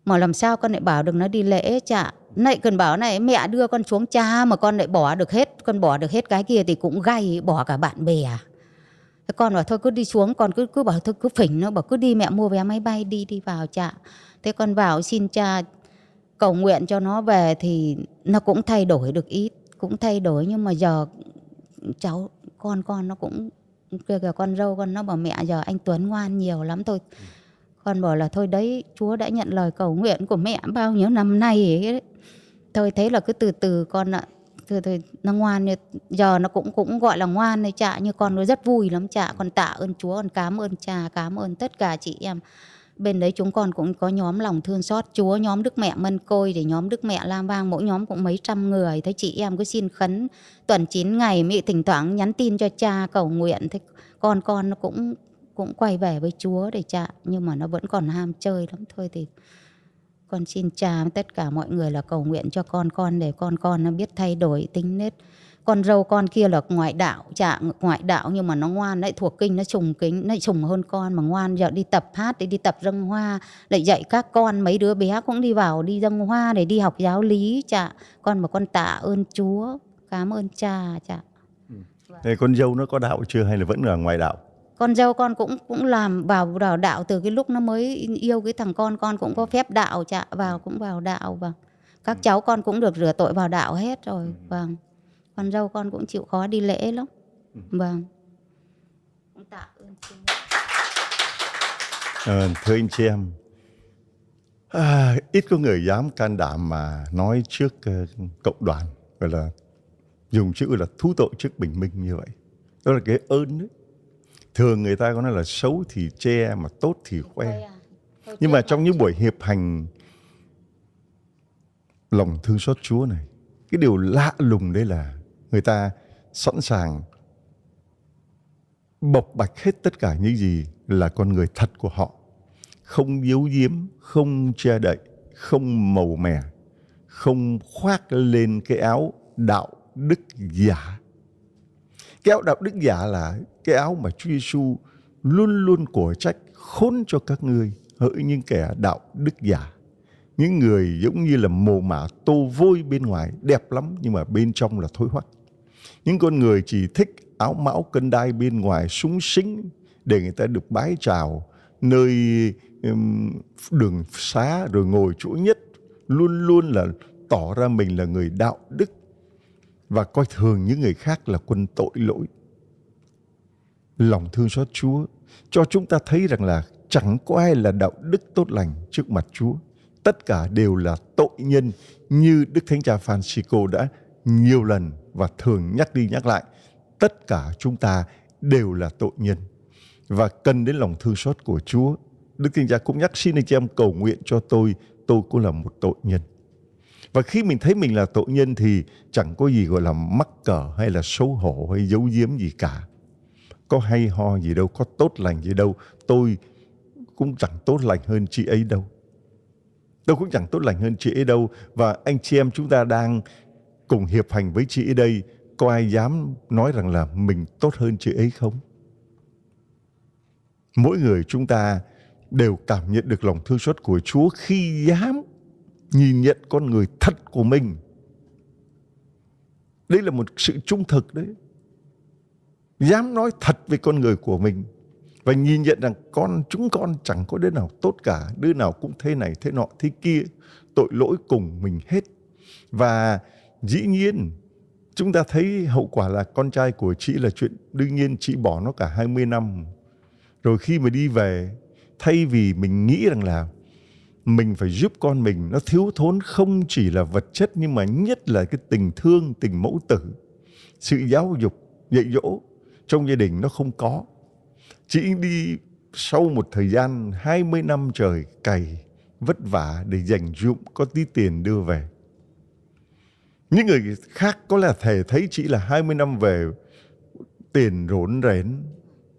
[SPEAKER 3] mà làm sao con lại bảo được nó đi lễ chạ lại cần bảo này mẹ đưa con xuống cha mà con lại bỏ được hết con bỏ được hết cái kia thì cũng gay bỏ cả bạn bè à thế con bảo thôi cứ đi xuống con cứ cứ bảo thôi cứ phỉnh nó bảo cứ đi mẹ mua vé máy bay đi đi vào chạ thế con vào xin cha cầu nguyện cho nó về thì nó cũng thay đổi được ít cũng thay đổi nhưng mà giờ cháu con con nó cũng kia kìa con râu con nó bảo mẹ giờ anh Tuấn ngoan nhiều lắm thôi ừ. con bảo là thôi đấy Chúa đã nhận lời cầu nguyện của mẹ bao nhiêu năm nay ấy. thôi thế là cứ từ từ con ạ từ từ nó ngoan như giờ nó cũng cũng gọi là ngoan đấy cha như con nó rất vui lắm cha con tạ ơn Chúa con cảm ơn cha cảm ơn tất cả chị em bên đấy chúng con cũng có nhóm lòng thương xót Chúa, nhóm Đức Mẹ Mân Côi để nhóm Đức Mẹ Lam Vang mỗi nhóm cũng mấy trăm người. Thế chị em cứ xin khấn tuần 9 ngày mẹ thỉnh thoảng nhắn tin cho cha cầu nguyện thế con con nó cũng cũng quay về với Chúa để cha nhưng mà nó vẫn còn ham chơi lắm thôi thì con xin cha tất cả mọi người là cầu nguyện cho con con để con con nó biết thay đổi tính nết con râu con kia là ngoại đạo chả dạ, ngoại đạo nhưng mà nó ngoan lại thuộc kinh nó trùng kính nó trùng hơn con mà ngoan giờ đi tập hát đi đi tập dâng hoa lại dạy các con mấy đứa bé cũng đi vào đi dâng hoa để đi học giáo lý chả dạ. con mà con tạ ơn chúa cảm ơn cha chả dạ.
[SPEAKER 1] ừ. Thế con dâu nó có đạo chưa hay là vẫn là ngoại đạo
[SPEAKER 3] con dâu con cũng cũng làm vào vào đạo từ cái lúc nó mới yêu cái thằng con con cũng có phép đạo chạ vào cũng vào đạo và vâng. các ừ. cháu con cũng được rửa tội vào đạo hết rồi ừ. vâng con dâu con cũng chịu khó đi lễ lắm ừ. vâng tạ
[SPEAKER 1] ơn à, thưa anh chị em à, ít có người dám can đảm mà nói trước uh, cộng đoàn gọi là dùng chữ là thú tội trước bình minh như vậy đó là cái ơn đấy thường người ta có nói là xấu thì che mà tốt thì khoe à, nhưng mà trong những buổi hiệp hành lòng thương xót chúa này cái điều lạ lùng đây là người ta sẵn sàng bộc bạch hết tất cả những gì là con người thật của họ không giấu giếm không che đậy không màu mè không khoác lên cái áo đạo đức giả cái áo đạo đức giả là cái áo mà Chúa Giêsu luôn luôn của trách khốn cho các ngươi hỡi những kẻ đạo đức giả những người giống như là mồ mả tô vôi bên ngoài đẹp lắm nhưng mà bên trong là thối hoắc những con người chỉ thích áo mão cân đai bên ngoài súng sính để người ta được bái chào nơi đường xá rồi ngồi chỗ nhất luôn luôn là tỏ ra mình là người đạo đức và coi thường những người khác là quân tội lỗi lòng thương xót Chúa cho chúng ta thấy rằng là chẳng có ai là đạo đức tốt lành trước mặt Chúa tất cả đều là tội nhân như Đức Thánh Cha Francisco đã nhiều lần và thường nhắc đi nhắc lại tất cả chúng ta đều là tội nhân và cần đến lòng thương xót của Chúa. Đức Thánh Cha cũng nhắc xin anh chị em cầu nguyện cho tôi, tôi cũng là một tội nhân. Và khi mình thấy mình là tội nhân thì chẳng có gì gọi là mắc cỡ hay là xấu hổ hay giấu giếm gì cả. Có hay ho gì đâu, có tốt lành gì đâu, tôi cũng chẳng tốt lành hơn chị ấy đâu. Tôi cũng chẳng tốt lành hơn chị ấy đâu. Và anh chị em chúng ta đang cùng hiệp hành với chị ấy đây, có ai dám nói rằng là mình tốt hơn chị ấy không? Mỗi người chúng ta đều cảm nhận được lòng thương xót của Chúa khi dám nhìn nhận con người thật của mình. Đây là một sự trung thực đấy. Dám nói thật về con người của mình và nhìn nhận rằng con chúng con chẳng có đứa nào tốt cả, đứa nào cũng thế này thế nọ thế kia, tội lỗi cùng mình hết. Và Dĩ nhiên, chúng ta thấy hậu quả là con trai của chị là chuyện đương nhiên chị bỏ nó cả 20 năm. Rồi khi mà đi về, thay vì mình nghĩ rằng là mình phải giúp con mình nó thiếu thốn không chỉ là vật chất nhưng mà nhất là cái tình thương, tình mẫu tử, sự giáo dục, dạy dỗ trong gia đình nó không có. Chị đi sau một thời gian 20 năm trời cày vất vả để dành dụng có tí tiền đưa về những người khác có là thể thấy chỉ là 20 năm về tiền rốn rén,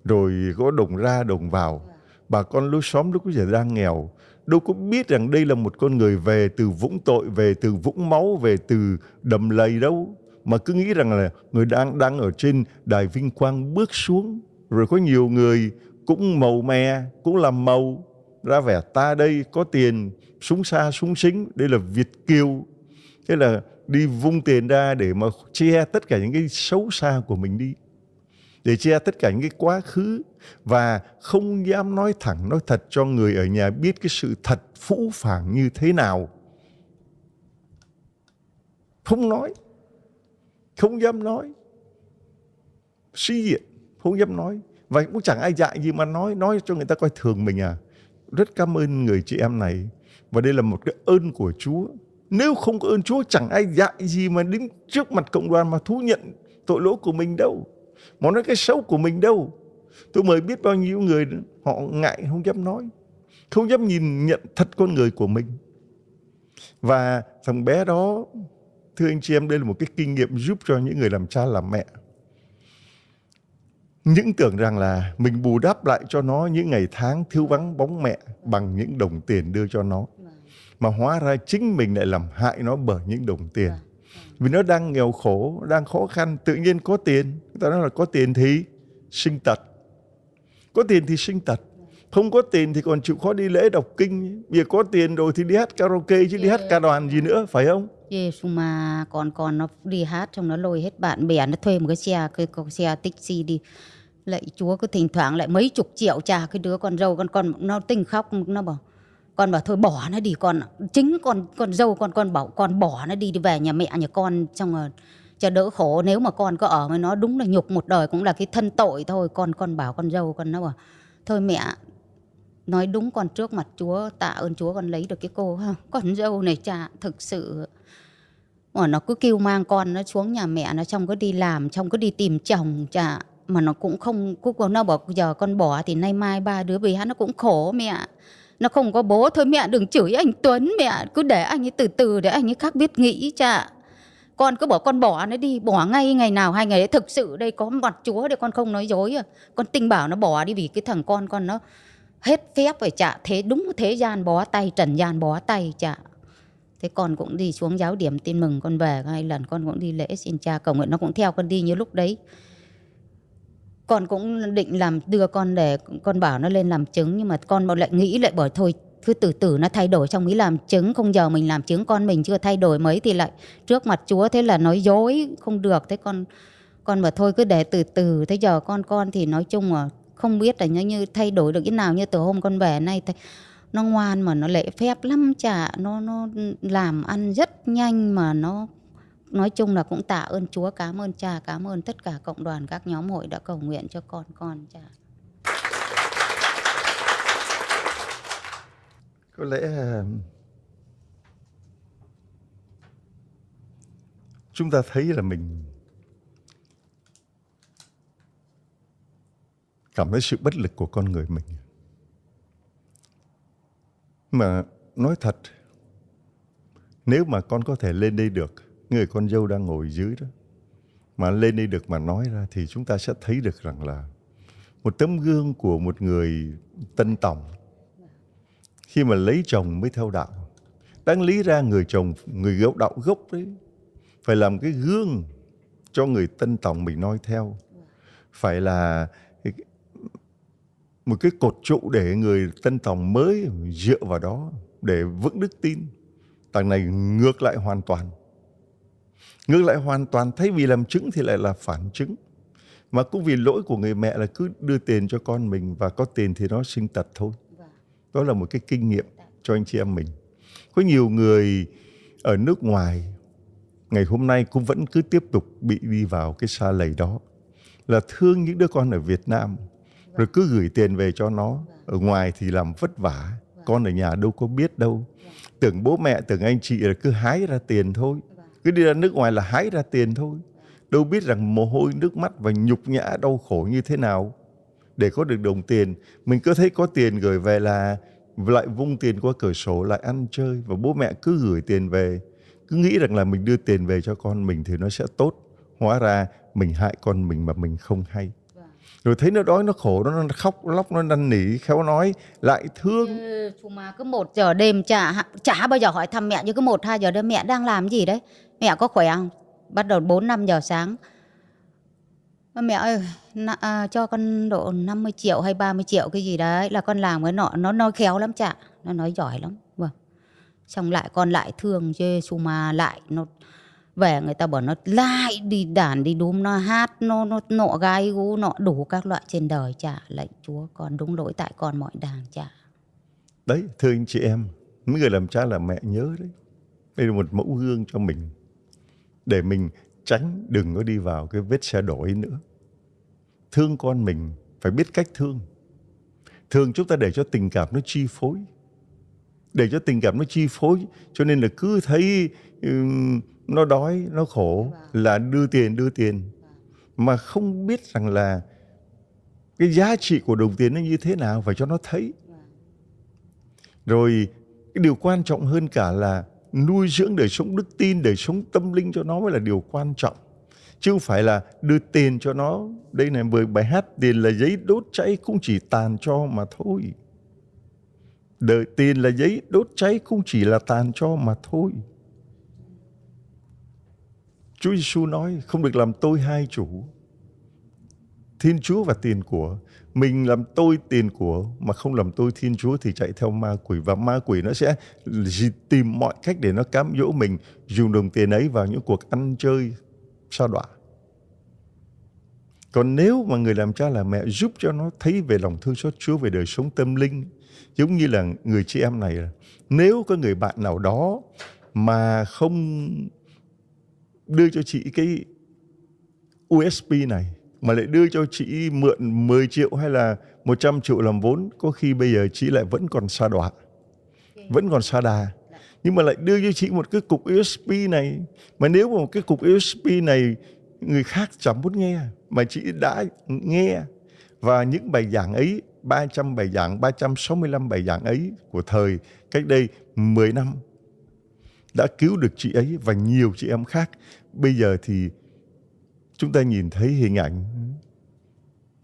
[SPEAKER 1] rồi có đồng ra đồng vào. Bà con lối xóm lúc giờ đang nghèo, đâu có biết rằng đây là một con người về từ vũng tội, về từ vũng máu, về từ đầm lầy đâu. Mà cứ nghĩ rằng là người đang đang ở trên đài vinh quang bước xuống, rồi có nhiều người cũng màu me, cũng làm màu, ra vẻ ta đây có tiền, súng xa, súng xính, đây là Việt Kiều. Thế là đi vung tiền ra để mà che tất cả những cái xấu xa của mình đi để che tất cả những cái quá khứ và không dám nói thẳng nói thật cho người ở nhà biết cái sự thật phũ phàng như thế nào không nói không dám nói suy diện không dám nói và cũng chẳng ai dạy gì mà nói nói cho người ta coi thường mình à rất cảm ơn người chị em này và đây là một cái ơn của chúa nếu không có ơn Chúa chẳng ai dạy gì mà đứng trước mặt cộng đoàn mà thú nhận tội lỗi của mình đâu. Mà nói cái xấu của mình đâu. Tôi mời biết bao nhiêu người họ ngại không dám nói. Không dám nhìn nhận thật con người của mình. Và thằng bé đó, thưa anh chị em, đây là một cái kinh nghiệm giúp cho những người làm cha làm mẹ. Những tưởng rằng là mình bù đắp lại cho nó những ngày tháng thiếu vắng bóng mẹ bằng những đồng tiền đưa cho nó mà hóa ra chính mình lại làm hại nó bởi những đồng tiền vâng, vâng. vì nó đang nghèo khổ đang khó khăn tự nhiên có tiền người ta nói là có tiền thì sinh tật có tiền thì sinh tật không có tiền thì còn chịu khó đi lễ đọc kinh việc có tiền rồi thì đi hát karaoke chứ đi hát dạ. ca đoàn gì nữa phải không
[SPEAKER 3] Giêsu mà còn còn nó đi hát trong nó lôi hết bạn bè nó thuê một cái xe cái, con xe taxi đi lại chúa cứ thỉnh thoảng lại mấy chục triệu trả cái đứa con dâu con con nó tình khóc nó bảo con bảo thôi bỏ nó đi con chính con con dâu con con bảo con bỏ nó đi đi về nhà mẹ nhà con trong cho đỡ khổ nếu mà con có ở với nó đúng là nhục một đời cũng là cái thân tội thôi con con bảo con dâu con nó bảo thôi mẹ nói đúng con trước mặt chúa tạ ơn chúa con lấy được cái cô ha con dâu này cha thực sự mà nó cứ kêu mang con nó xuống nhà mẹ nó trong cứ đi làm trong cứ đi tìm chồng cha mà nó cũng không cô nó bảo giờ con bỏ thì nay mai ba đứa bé nó cũng khổ mẹ nó không có bố thôi mẹ đừng chửi anh Tuấn mẹ Cứ để anh ấy từ từ để anh ấy khác biết nghĩ cha Con cứ bỏ con bỏ nó đi Bỏ ngay ngày nào hai ngày đấy Thực sự đây có mặt chúa để con không nói dối à. Con tinh bảo nó bỏ đi vì cái thằng con con nó Hết phép phải chả Thế đúng thế gian bó tay Trần gian bó tay chả Thế con cũng đi xuống giáo điểm tin mừng con về hai lần con cũng đi lễ xin cha cầu nguyện nó cũng theo con đi như lúc đấy con cũng định làm đưa con để con bảo nó lên làm chứng nhưng mà con lại nghĩ lại bởi thôi cứ từ từ nó thay đổi trong ý làm chứng không giờ mình làm chứng con mình chưa thay đổi mấy thì lại trước mặt chúa thế là nói dối không được thế con con bảo thôi cứ để từ từ thế giờ con con thì nói chung là không biết là như, như thay đổi được cái nào như từ hôm con về nay thì nó ngoan mà nó lễ phép lắm chả nó nó làm ăn rất nhanh mà nó nói chung là cũng tạ ơn Chúa, cảm ơn cha, cảm ơn tất cả cộng đoàn các nhóm hội đã cầu nguyện cho con con cha.
[SPEAKER 1] Có lẽ à, chúng ta thấy là mình cảm thấy sự bất lực của con người mình. Mà nói thật, nếu mà con có thể lên đây được người con dâu đang ngồi dưới đó mà lên đi được mà nói ra thì chúng ta sẽ thấy được rằng là một tấm gương của một người tân tòng khi mà lấy chồng mới theo đạo đáng lý ra người chồng người gốc đạo gốc đấy phải làm cái gương cho người tân tòng mình noi theo phải là một cái cột trụ để người tân tòng mới dựa vào đó để vững đức tin đằng này ngược lại hoàn toàn ngược lại hoàn toàn thay vì làm chứng thì lại là phản chứng mà cũng vì lỗi của người mẹ là cứ đưa tiền cho con mình và có tiền thì nó sinh tật thôi đó là một cái kinh nghiệm cho anh chị em mình có nhiều người ở nước ngoài ngày hôm nay cũng vẫn cứ tiếp tục bị đi vào cái xa lầy đó là thương những đứa con ở Việt Nam rồi cứ gửi tiền về cho nó ở ngoài thì làm vất vả con ở nhà đâu có biết đâu tưởng bố mẹ tưởng anh chị là cứ hái ra tiền thôi cứ đi ra nước ngoài là hái ra tiền thôi. Đâu biết rằng mồ hôi, nước mắt và nhục nhã đau khổ như thế nào. Để có được đồng tiền, mình cứ thấy có tiền gửi về là lại vung tiền qua cửa sổ lại ăn chơi và bố mẹ cứ gửi tiền về cứ nghĩ rằng là mình đưa tiền về cho con mình thì nó sẽ tốt hóa ra mình hại con mình mà mình không hay vâng. rồi thấy nó đói nó khổ nó khóc lóc nó năn nỉ khéo nói lại thương
[SPEAKER 3] ừ, chú mà cứ một giờ đêm chả chả bao giờ hỏi thăm mẹ như cứ một hai giờ đêm mẹ đang làm gì đấy Mẹ có khỏe không? Bắt đầu 4 năm giờ sáng. Mẹ ơi, à, cho con độ 50 triệu hay 30 triệu cái gì đấy là con làm cái nọ, nó nói khéo lắm chả. Nó nói giỏi lắm. Vâng. Xong lại con lại thương chứ su mà lại nó về người ta bảo nó lại đi đàn đi đúng nó hát nó nó nọ gái gú nọ đủ các loại trên đời chả lệnh chúa con đúng lỗi tại con mọi đàng chả
[SPEAKER 1] đấy thưa anh chị em mấy người làm cha làm mẹ nhớ đấy đây là một mẫu gương cho mình để mình tránh đừng có đi vào cái vết xe đổ ấy nữa thương con mình phải biết cách thương thường chúng ta để cho tình cảm nó chi phối để cho tình cảm nó chi phối cho nên là cứ thấy um, nó đói nó khổ là đưa tiền đưa tiền mà không biết rằng là cái giá trị của đồng tiền nó như thế nào phải cho nó thấy rồi cái điều quan trọng hơn cả là nuôi dưỡng đời sống đức tin đời sống tâm linh cho nó mới là điều quan trọng chứ không phải là đưa tiền cho nó đây này bởi bài hát tiền là giấy đốt cháy cũng chỉ tàn cho mà thôi đời tiền là giấy đốt cháy cũng chỉ là tàn cho mà thôi Chúa Giêsu nói không được làm tôi hai chủ Thiên Chúa và tiền của mình làm tôi tiền của mà không làm tôi thiên chúa thì chạy theo ma quỷ và ma quỷ nó sẽ tìm mọi cách để nó cám dỗ mình dùng đồng tiền ấy vào những cuộc ăn chơi sa đọa còn nếu mà người làm cha là mẹ giúp cho nó thấy về lòng thương xót Chúa về đời sống tâm linh giống như là người chị em này nếu có người bạn nào đó mà không đưa cho chị cái USB này mà lại đưa cho chị mượn 10 triệu hay là 100 triệu làm vốn có khi bây giờ chị lại vẫn còn xa đọa vẫn còn xa đà nhưng mà lại đưa cho chị một cái cục USB này mà nếu mà một cái cục USB này người khác chẳng muốn nghe mà chị đã nghe và những bài giảng ấy 300 bài giảng 365 bài giảng ấy của thời cách đây 10 năm đã cứu được chị ấy và nhiều chị em khác bây giờ thì chúng ta nhìn thấy hình ảnh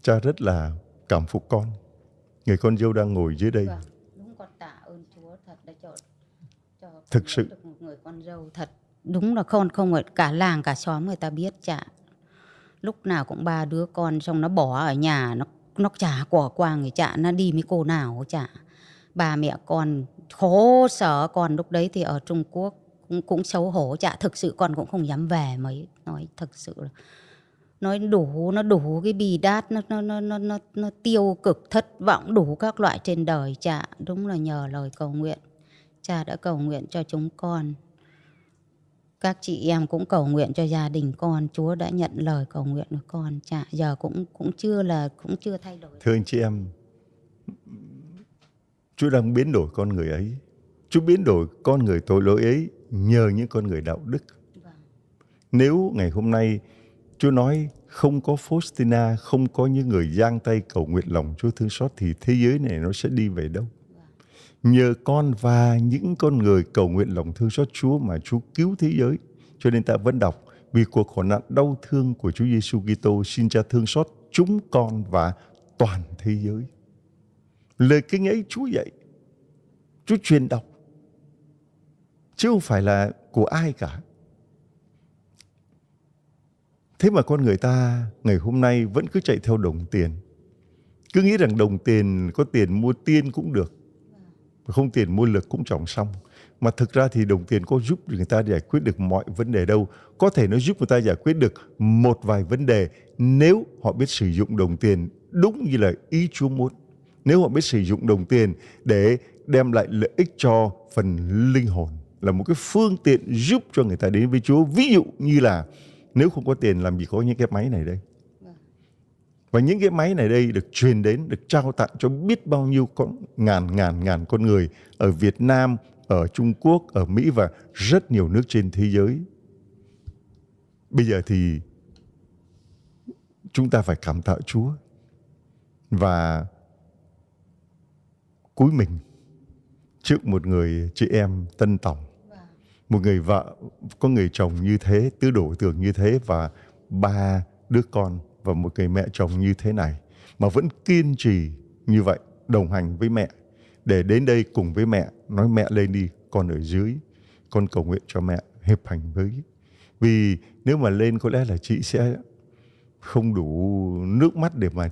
[SPEAKER 1] cha rất là cảm phục con người con dâu đang ngồi dưới đây thực sự
[SPEAKER 3] người con dâu thật đúng là không không phải cả làng cả xóm người ta biết chả lúc nào cũng ba đứa con xong nó bỏ ở nhà nó nó chả quả quang người chả nó đi mấy cô nào chả ba mẹ con khổ sở con lúc đấy thì ở Trung Quốc cũng, cũng xấu hổ chả thực sự con cũng không dám về mấy nói thật sự là nó đủ nó đủ cái bì đát nó nó nó nó nó, nó tiêu cực thất vọng đủ các loại trên đời cha đúng là nhờ lời cầu nguyện cha đã cầu nguyện cho chúng con các chị em cũng cầu nguyện cho gia đình con chúa đã nhận lời cầu nguyện của con cha giờ cũng cũng chưa là cũng chưa thay đổi
[SPEAKER 1] thưa anh chị em chúa đang biến đổi con người ấy chúa biến đổi con người tội lỗi ấy nhờ những con người đạo đức vâng. nếu ngày hôm nay Chúa nói không có Faustina, không có những người giang tay cầu nguyện lòng Chúa thương xót thì thế giới này nó sẽ đi về đâu? Nhờ con và những con người cầu nguyện lòng thương xót Chúa mà Chúa cứu thế giới. Cho nên ta vẫn đọc vì cuộc khổ nạn đau thương của Chúa Giêsu Kitô xin cha thương xót chúng con và toàn thế giới. Lời kinh ấy Chúa dạy, Chúa truyền đọc, chứ không phải là của ai cả. Thế mà con người ta ngày hôm nay vẫn cứ chạy theo đồng tiền. Cứ nghĩ rằng đồng tiền có tiền mua tiên cũng được. Không tiền mua lực cũng chẳng xong. Mà thực ra thì đồng tiền có giúp người ta giải quyết được mọi vấn đề đâu. Có thể nó giúp người ta giải quyết được một vài vấn đề nếu họ biết sử dụng đồng tiền đúng như là ý Chúa muốn. Nếu họ biết sử dụng đồng tiền để đem lại lợi ích cho phần linh hồn là một cái phương tiện giúp cho người ta đến với Chúa. Ví dụ như là nếu không có tiền làm gì có những cái máy này đây. Và những cái máy này đây được truyền đến, được trao tặng cho biết bao nhiêu con ngàn ngàn ngàn con người ở Việt Nam, ở Trung Quốc, ở Mỹ và rất nhiều nước trên thế giới. Bây giờ thì chúng ta phải cảm tạ Chúa và cúi mình trước một người chị em tân tổng một người vợ có người chồng như thế tứ đổ tưởng như thế và ba đứa con và một người mẹ chồng như thế này mà vẫn kiên trì như vậy đồng hành với mẹ để đến đây cùng với mẹ nói mẹ lên đi con ở dưới con cầu nguyện cho mẹ hiệp hành với vì nếu mà lên có lẽ là chị sẽ không đủ nước mắt để mà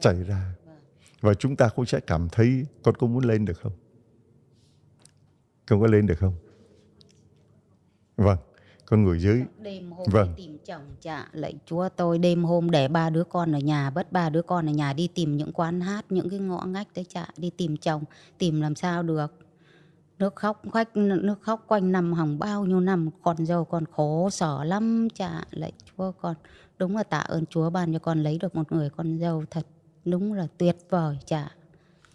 [SPEAKER 1] chảy ra và chúng ta cũng sẽ cảm thấy con có muốn lên được không không có lên được không vâng con người dưới đêm hôm vâng.
[SPEAKER 3] tìm chồng chạ lạy chúa tôi đêm hôm để ba đứa con ở nhà bất ba đứa con ở nhà đi tìm những quán hát những cái ngõ ngách tới chạ đi tìm chồng tìm làm sao được nước khóc khách nước khóc quanh năm hỏng bao nhiêu năm còn giàu còn khổ sở lắm chạ lạy chúa con đúng là tạ ơn chúa ban cho con lấy được một người con giàu thật đúng là tuyệt vời chạ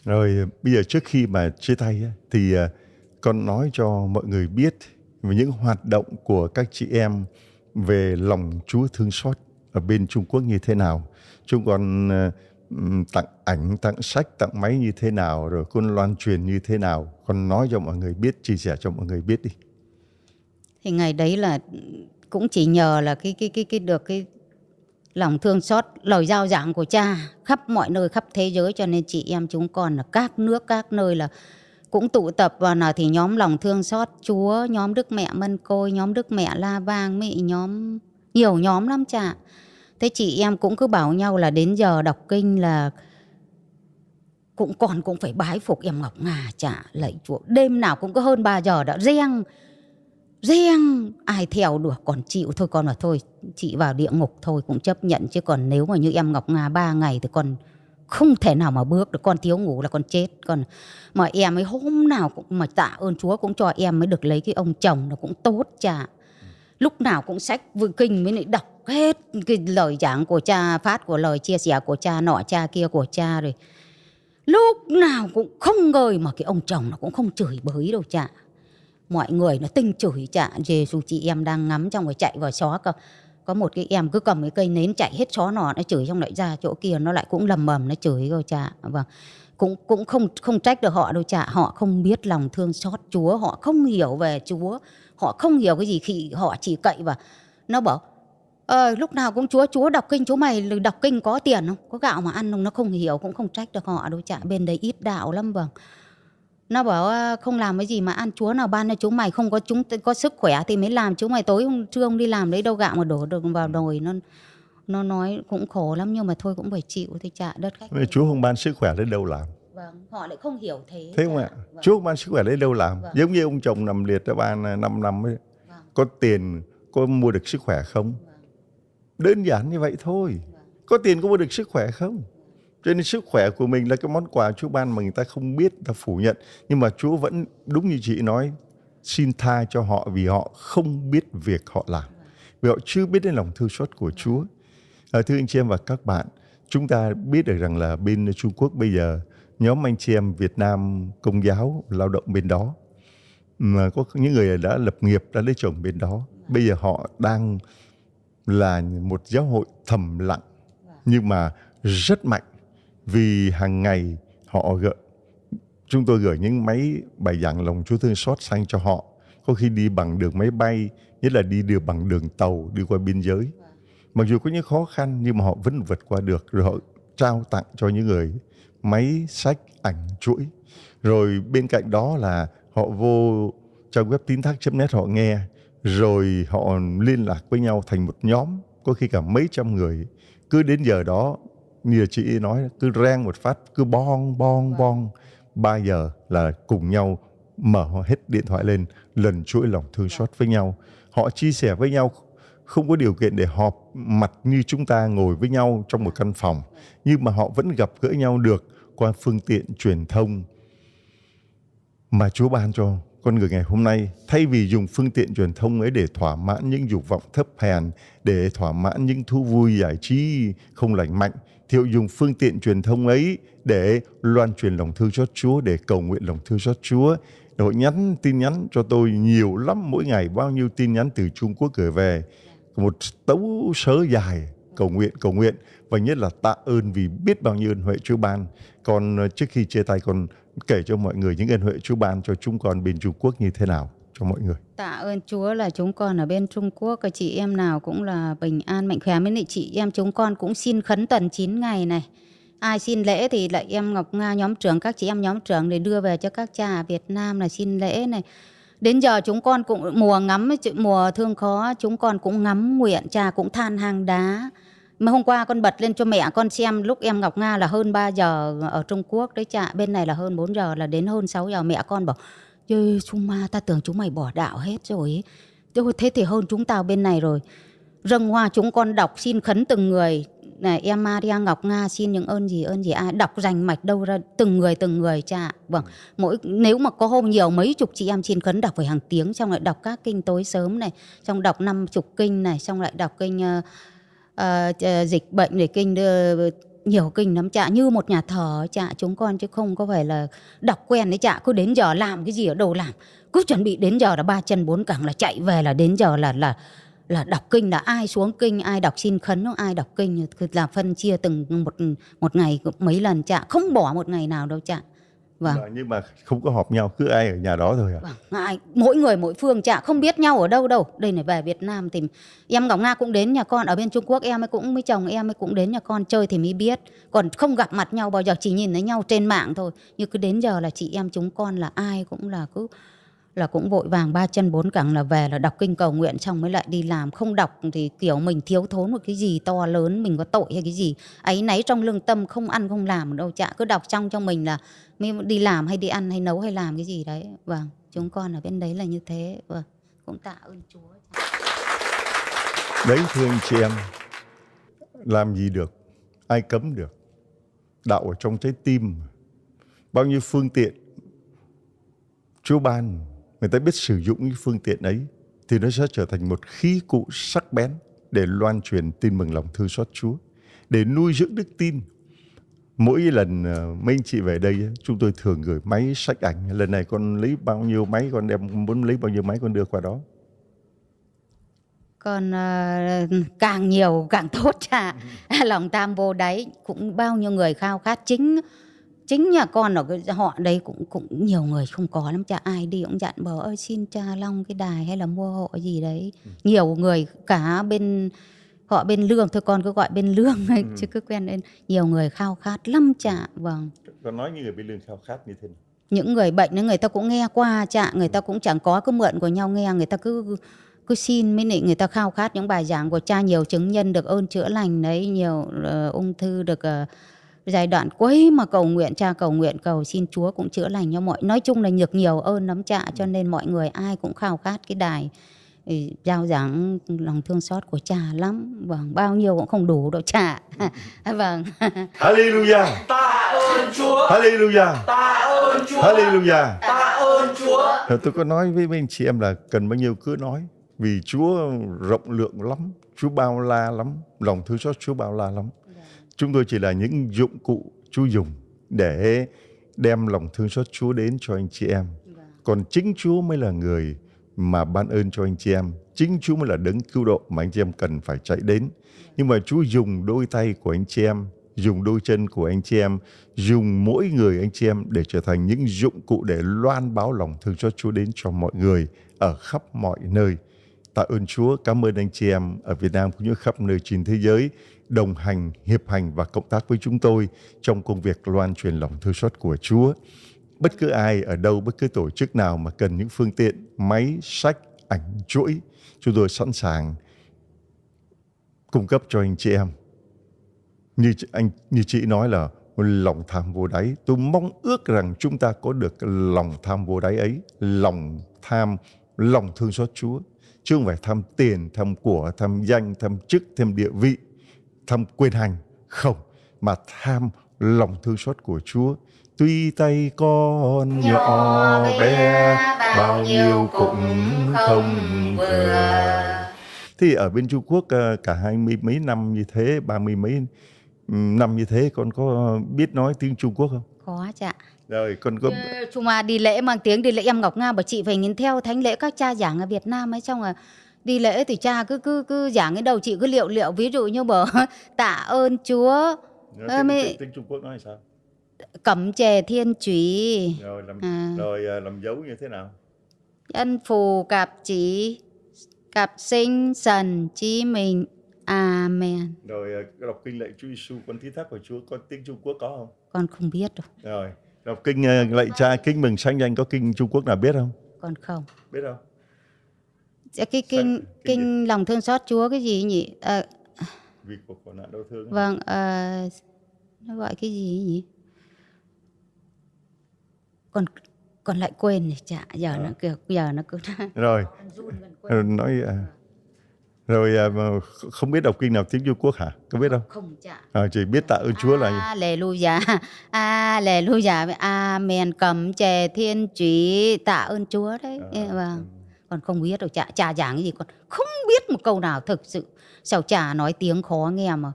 [SPEAKER 1] rồi bây giờ trước khi mà chia tay thì à, con nói cho mọi người biết về những hoạt động của các chị em về lòng Chúa thương xót ở bên Trung Quốc như thế nào. Chúng con ờ, tặng ảnh, tặng sách, tặng máy như thế nào, rồi con loan truyền như thế nào. Con nói cho mọi người biết, chia sẻ cho mọi người biết đi.
[SPEAKER 3] Thì ngày đấy là cũng chỉ nhờ là cái cái cái cái được cái lòng thương xót, lời giao giảng của cha khắp mọi nơi khắp thế giới cho nên chị em chúng con là các nước các nơi là cũng tụ tập và nó thì nhóm lòng thương xót Chúa, nhóm Đức Mẹ Mân Côi, nhóm Đức Mẹ La Vang, mẹ nhóm nhiều nhóm lắm chả. Thế chị em cũng cứ bảo nhau là đến giờ đọc kinh là cũng còn cũng phải bái phục em Ngọc Ngà chả lạy chúa. Đêm nào cũng có hơn 3 giờ đã riêng riêng ai theo được còn chịu thôi con là thôi chị vào địa ngục thôi cũng chấp nhận chứ còn nếu mà như em Ngọc Ngà ba ngày thì còn không thể nào mà bước được con thiếu ngủ là con chết còn mà em ấy hôm nào cũng mà tạ ơn chúa cũng cho em mới được lấy cái ông chồng nó cũng tốt cha lúc nào cũng sách vừa kinh mới lại đọc hết cái lời giảng của cha phát của lời chia sẻ của cha nọ cha kia của cha rồi lúc nào cũng không ngờ mà cái ông chồng nó cũng không chửi bới đâu cha mọi người nó tinh chửi cha giê xu chị em đang ngắm trong rồi chạy vào xó cơ có một cái em cứ cầm cái cây nến chạy hết chó nọ nó chửi xong lại ra chỗ kia nó lại cũng lầm mầm nó chửi rồi cha vâng cũng cũng không không trách được họ đâu cha họ không biết lòng thương xót Chúa họ không hiểu về Chúa họ không hiểu cái gì khi họ chỉ cậy và nó bảo ờ, lúc nào cũng Chúa Chúa đọc kinh Chúa mày đọc kinh có tiền không có gạo mà ăn không nó không hiểu cũng không trách được họ đâu chả bên đấy ít đạo lắm vâng nó bảo không làm cái gì mà ăn chúa nào ban cho chúng mày không có chúng có sức khỏe thì mới làm chúng mày tối hôm trưa ông đi làm đấy đâu gạo mà đổ được vào đồi ừ. nó nó nói cũng khổ lắm nhưng mà thôi cũng phải chịu thì trả đất khách
[SPEAKER 1] chúa không ban sức khỏe đến đâu làm
[SPEAKER 3] Vâng, họ lại không hiểu thế.
[SPEAKER 1] Thế không ạ? Vâng. Chúa ban sức khỏe đến đâu làm. Vâng. Giống như ông chồng nằm liệt đã ban 5 năm ấy. Vâng. Có tiền có mua được sức khỏe không? Vâng. Đơn giản như vậy thôi. Vâng. Có tiền có mua được sức khỏe không? Cho nên sức khỏe của mình là cái món quà Chúa ban mà người ta không biết, ta phủ nhận. Nhưng mà Chúa vẫn đúng như chị nói, xin tha cho họ vì họ không biết việc họ làm. Vì họ chưa biết đến lòng thương xót của Chúa. À, thưa anh chị em và các bạn, chúng ta biết được rằng là bên Trung Quốc bây giờ nhóm anh chị em Việt Nam công giáo lao động bên đó mà có những người đã lập nghiệp đã lấy chồng bên đó bây giờ họ đang là một giáo hội thầm lặng nhưng mà rất mạnh vì hàng ngày họ gửi chúng tôi gửi những máy bài giảng lòng Chúa thương xót sang cho họ có khi đi bằng đường máy bay nhất là đi được bằng đường tàu đi qua biên giới mặc dù có những khó khăn nhưng mà họ vẫn vượt qua được rồi họ trao tặng cho những người máy sách ảnh chuỗi rồi bên cạnh đó là họ vô trang web tín thác.net họ nghe rồi họ liên lạc với nhau thành một nhóm có khi cả mấy trăm người cứ đến giờ đó như chị nói cứ rang một phát cứ bon bon vâng. bon ba giờ là cùng nhau mở hết điện thoại lên lần chuỗi lòng thương dạ. xót với nhau họ chia sẻ với nhau không có điều kiện để họp mặt như chúng ta ngồi với nhau trong một dạ. căn phòng nhưng mà họ vẫn gặp gỡ nhau được qua phương tiện truyền thông mà Chúa ban cho con người ngày hôm nay thay vì dùng phương tiện truyền thông ấy để thỏa mãn những dục vọng thấp hèn để thỏa mãn những thú vui giải trí không lành mạnh Thiệu dùng phương tiện truyền thông ấy để loan truyền lòng thương cho Chúa, để cầu nguyện lòng thương cho Chúa. Họ nhắn tin nhắn cho tôi nhiều lắm, mỗi ngày bao nhiêu tin nhắn từ Trung Quốc gửi về. Một tấu sớ dài, cầu nguyện, cầu nguyện. Và nhất là tạ ơn vì biết bao nhiêu ơn huệ Chúa ban. Còn trước khi chia tay còn kể cho mọi người những ơn huệ Chúa ban cho chúng con bên Trung Quốc như thế nào cho mọi người.
[SPEAKER 3] Tạ ơn Chúa là chúng con ở bên Trung Quốc và chị em nào cũng là bình an mạnh khỏe với lại chị em chúng con cũng xin khấn tuần 9 ngày này. Ai xin lễ thì lại em Ngọc Nga nhóm trưởng các chị em nhóm trưởng để đưa về cho các cha Việt Nam là xin lễ này. Đến giờ chúng con cũng mùa ngắm mùa thương khó chúng con cũng ngắm nguyện cha cũng than hàng đá. Mà hôm qua con bật lên cho mẹ con xem lúc em Ngọc Nga là hơn 3 giờ ở Trung Quốc đấy cha, bên này là hơn 4 giờ là đến hơn 6 giờ mẹ con bảo Chứ chúng ma ta tưởng chúng mày bỏ đạo hết rồi ấy. Thế thì hơn chúng tao bên này rồi Râng hoa chúng con đọc xin khấn từng người này em Maria Ngọc Nga xin những ơn gì ơn gì ai à, đọc rành mạch đâu ra từng người từng người cha vâng mỗi nếu mà có hôm nhiều mấy chục chị em xin khấn đọc phải hàng tiếng xong lại đọc các kinh tối sớm này xong đọc năm chục kinh này xong lại đọc kinh uh, uh, dịch bệnh để kinh uh, nhiều kinh lắm chả như một nhà thờ chả chúng con chứ không có phải là đọc quen đấy chả cứ đến giờ làm cái gì ở đâu làm cứ chuẩn bị đến giờ là ba chân bốn cẳng là chạy về là đến giờ là là là đọc kinh là ai xuống kinh ai đọc xin khấn ai đọc kinh là phân chia từng một một ngày mấy lần chả không bỏ một ngày nào đâu chả
[SPEAKER 1] vâng. Dạ, nhưng mà không có họp nhau cứ ai ở nhà đó thôi à vâng.
[SPEAKER 3] ai mỗi người mỗi phương chả không biết nhau ở đâu đâu đây này về Việt Nam tìm em Ngọc Nga cũng đến nhà con ở bên Trung Quốc em ấy cũng mới chồng em ấy cũng đến nhà con chơi thì mới biết còn không gặp mặt nhau bao giờ chỉ nhìn thấy nhau trên mạng thôi nhưng cứ đến giờ là chị em chúng con là ai cũng là cứ là cũng vội vàng ba chân bốn cẳng là về là đọc kinh cầu nguyện xong mới lại đi làm không đọc thì kiểu mình thiếu thốn một cái gì to lớn mình có tội hay cái gì ấy nấy trong lương tâm không ăn không làm đâu chả cứ đọc trong cho mình là mới đi làm hay đi ăn hay nấu hay làm cái gì đấy vâng chúng con ở bên đấy là như thế vâng cũng tạ ơn chúa
[SPEAKER 1] đấy thương chị em làm gì được ai cấm được đạo ở trong trái tim bao nhiêu phương tiện chúa ban người ta biết sử dụng những phương tiện ấy thì nó sẽ trở thành một khí cụ sắc bén để loan truyền tin mừng lòng thương xót Chúa, để nuôi dưỡng đức tin. Mỗi lần ờ, mấy anh chị về đây, chúng tôi thường gửi máy sách ảnh. Lần này con lấy bao nhiêu máy, con đem muốn lấy bao nhiêu máy con đưa qua đó.
[SPEAKER 3] Còn uh, ờ, càng nhiều càng tốt chả. Ừ. Lòng tam vô đáy cũng bao nhiêu người khao khát chính chính nhà con ở cái họ đấy cũng cũng nhiều người không có lắm cha ai đi cũng dặn bờ ơi xin cha long cái đài hay là mua hộ gì đấy ừ. nhiều người cả bên họ bên lương thôi con cứ gọi bên lương ấy, ừ. chứ cứ quen lên nhiều người khao khát lắm cha vâng
[SPEAKER 1] con nói như người bên lương khao khát như thế nào
[SPEAKER 3] những người bệnh người ta cũng nghe qua cha người ta ừ. cũng chẳng có cứ mượn của nhau nghe người ta cứ cứ xin mới lại người ta khao khát những bài giảng của cha nhiều chứng nhân được ơn chữa lành đấy nhiều uh, ung thư được uh, giai đoạn cuối mà cầu nguyện cha cầu nguyện cầu xin Chúa cũng chữa lành cho mọi nói chung là nhược nhiều ơn lắm cha cho ừ. nên mọi người ai cũng khao khát cái đài ừ, giao giảng lòng thương xót của cha lắm vâng bao nhiêu cũng không
[SPEAKER 1] đủ đâu cha ừ.
[SPEAKER 3] vâng
[SPEAKER 1] Hallelujah ta ơn Chúa Hallelujah
[SPEAKER 2] ta ơn Chúa Hallelujah ta ơn Chúa
[SPEAKER 1] tôi có nói với mấy anh chị em là cần bao nhiêu cứ nói vì Chúa rộng lượng lắm Chúa bao la lắm lòng thương xót Chúa bao la lắm Chúng tôi chỉ là những dụng cụ Chúa dùng để đem lòng thương xót Chúa đến cho anh chị em. Vâng. Còn chính Chúa mới là người mà ban ơn cho anh chị em. Chính Chúa mới là đấng cứu độ mà anh chị em cần phải chạy đến. Nhưng mà Chúa dùng đôi tay của anh chị em, dùng đôi chân của anh chị em, dùng mỗi người anh chị em để trở thành những dụng cụ để loan báo lòng thương xót Chúa đến cho mọi người ở khắp mọi nơi. Tạ ơn Chúa, cảm ơn anh chị em ở Việt Nam cũng như khắp nơi trên thế giới đồng hành, hiệp hành và cộng tác với chúng tôi trong công việc loan truyền lòng thương xót của Chúa. Bất cứ ai ở đâu, bất cứ tổ chức nào mà cần những phương tiện, máy, sách, ảnh, chuỗi, chúng tôi sẵn sàng cung cấp cho anh chị em. Như anh như chị nói là lòng tham vô đáy. Tôi mong ước rằng chúng ta có được lòng tham vô đáy ấy, lòng tham, lòng thương xót Chúa. Chứ không phải tham tiền, tham của, tham danh, tham chức, tham địa vị, tham quyền hành không mà tham lòng thương xót của Chúa tuy tay con nhỏ bé bao nhiêu cũng không vừa thì ở bên Trung Quốc ờ, cả hai mươi mấy năm như thế ba mươi mấy ừ, năm như thế con có biết nói tiếng Trung Quốc không có chị rồi con có
[SPEAKER 3] chúng mà đi lễ mang tiếng đi lễ em Ngọc Nga bảo chị phải nhìn theo thánh lễ các cha giảng ở Việt Nam ấy trong là đi lễ thì cha cứ cứ cứ giảng cái đầu chị cứ liệu liệu ví dụ như bờ tạ ơn Chúa. Nữa, tiếng, mới... tiếng,
[SPEAKER 1] tiếng Trung Quốc nói sao?
[SPEAKER 3] Cẩm chè thiên trúy. Rồi làm
[SPEAKER 1] à. rồi à, làm dấu như thế nào?
[SPEAKER 3] Nhân phù cạp chỉ cặp sinh sần chí mình Amen.
[SPEAKER 1] Rồi à, đọc kinh lạy Chúa Giêsu con thí thác của Chúa con tiếng Trung Quốc có không? Con không biết rồi. Rồi đọc kinh à, lạy cha kinh mừng sanh danh có kinh Trung Quốc nào biết không? Con không. Biết đâu Dạ, cái
[SPEAKER 3] kinh kinh lòng thương xót Chúa cái gì nhỉ? À,
[SPEAKER 1] vì cuộc khổ nạn đau thương. Vâng,
[SPEAKER 3] à, nó gọi cái gì nhỉ? Còn còn lại quên thì chả giờ à. nó ờ. kiểu giờ nó cứ rồi
[SPEAKER 1] nói à, rồi à, mà không biết đọc kinh nào tiếng Trung Quốc hả? Có biết không? Không chả. À, chỉ biết tạ ơn Chúa là
[SPEAKER 3] gì? giả giả a với a Amen. cầm chè thiên chúy tạ ơn Chúa đấy. À, vâng. Ừ con không biết đâu cha cha giảng cái gì con không biết một câu nào thực sự sao cha nói tiếng khó nghe mà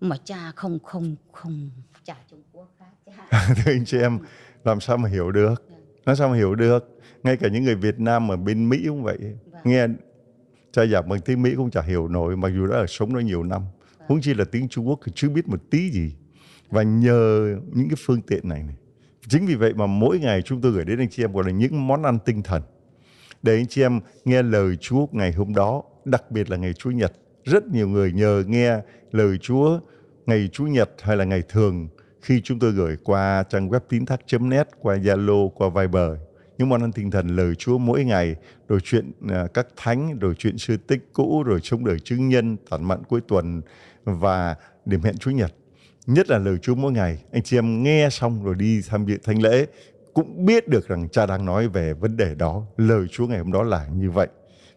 [SPEAKER 3] mà cha không không không cha Trung Quốc
[SPEAKER 1] khác thưa anh chị em làm sao mà hiểu được dạ. làm sao mà hiểu được ngay cả những người Việt Nam ở bên Mỹ cũng vậy vâng. nghe cha giảng bằng tiếng Mỹ cũng chả hiểu nổi mặc dù đã ở sống đó nhiều năm vâng. huống chi là tiếng Trung Quốc thì chưa biết một tí gì và nhờ những cái phương tiện này, này chính vì vậy mà mỗi ngày chúng tôi gửi đến anh chị em gọi là những món ăn tinh thần để anh chị em nghe lời Chúa ngày hôm đó, đặc biệt là ngày Chúa Nhật. Rất nhiều người nhờ nghe lời Chúa ngày Chúa Nhật hay là ngày thường khi chúng tôi gửi qua trang web tín thác.net, qua Zalo, qua Viber. Những món ăn tinh thần lời Chúa mỗi ngày, rồi chuyện à, các thánh, rồi chuyện sư tích cũ, rồi sống đời chứng nhân, tản mạn cuối tuần và điểm hẹn Chúa Nhật. Nhất là lời Chúa mỗi ngày, anh chị em nghe xong rồi đi tham dự thanh lễ cũng biết được rằng cha đang nói về vấn đề đó, lời Chúa ngày hôm đó là như vậy.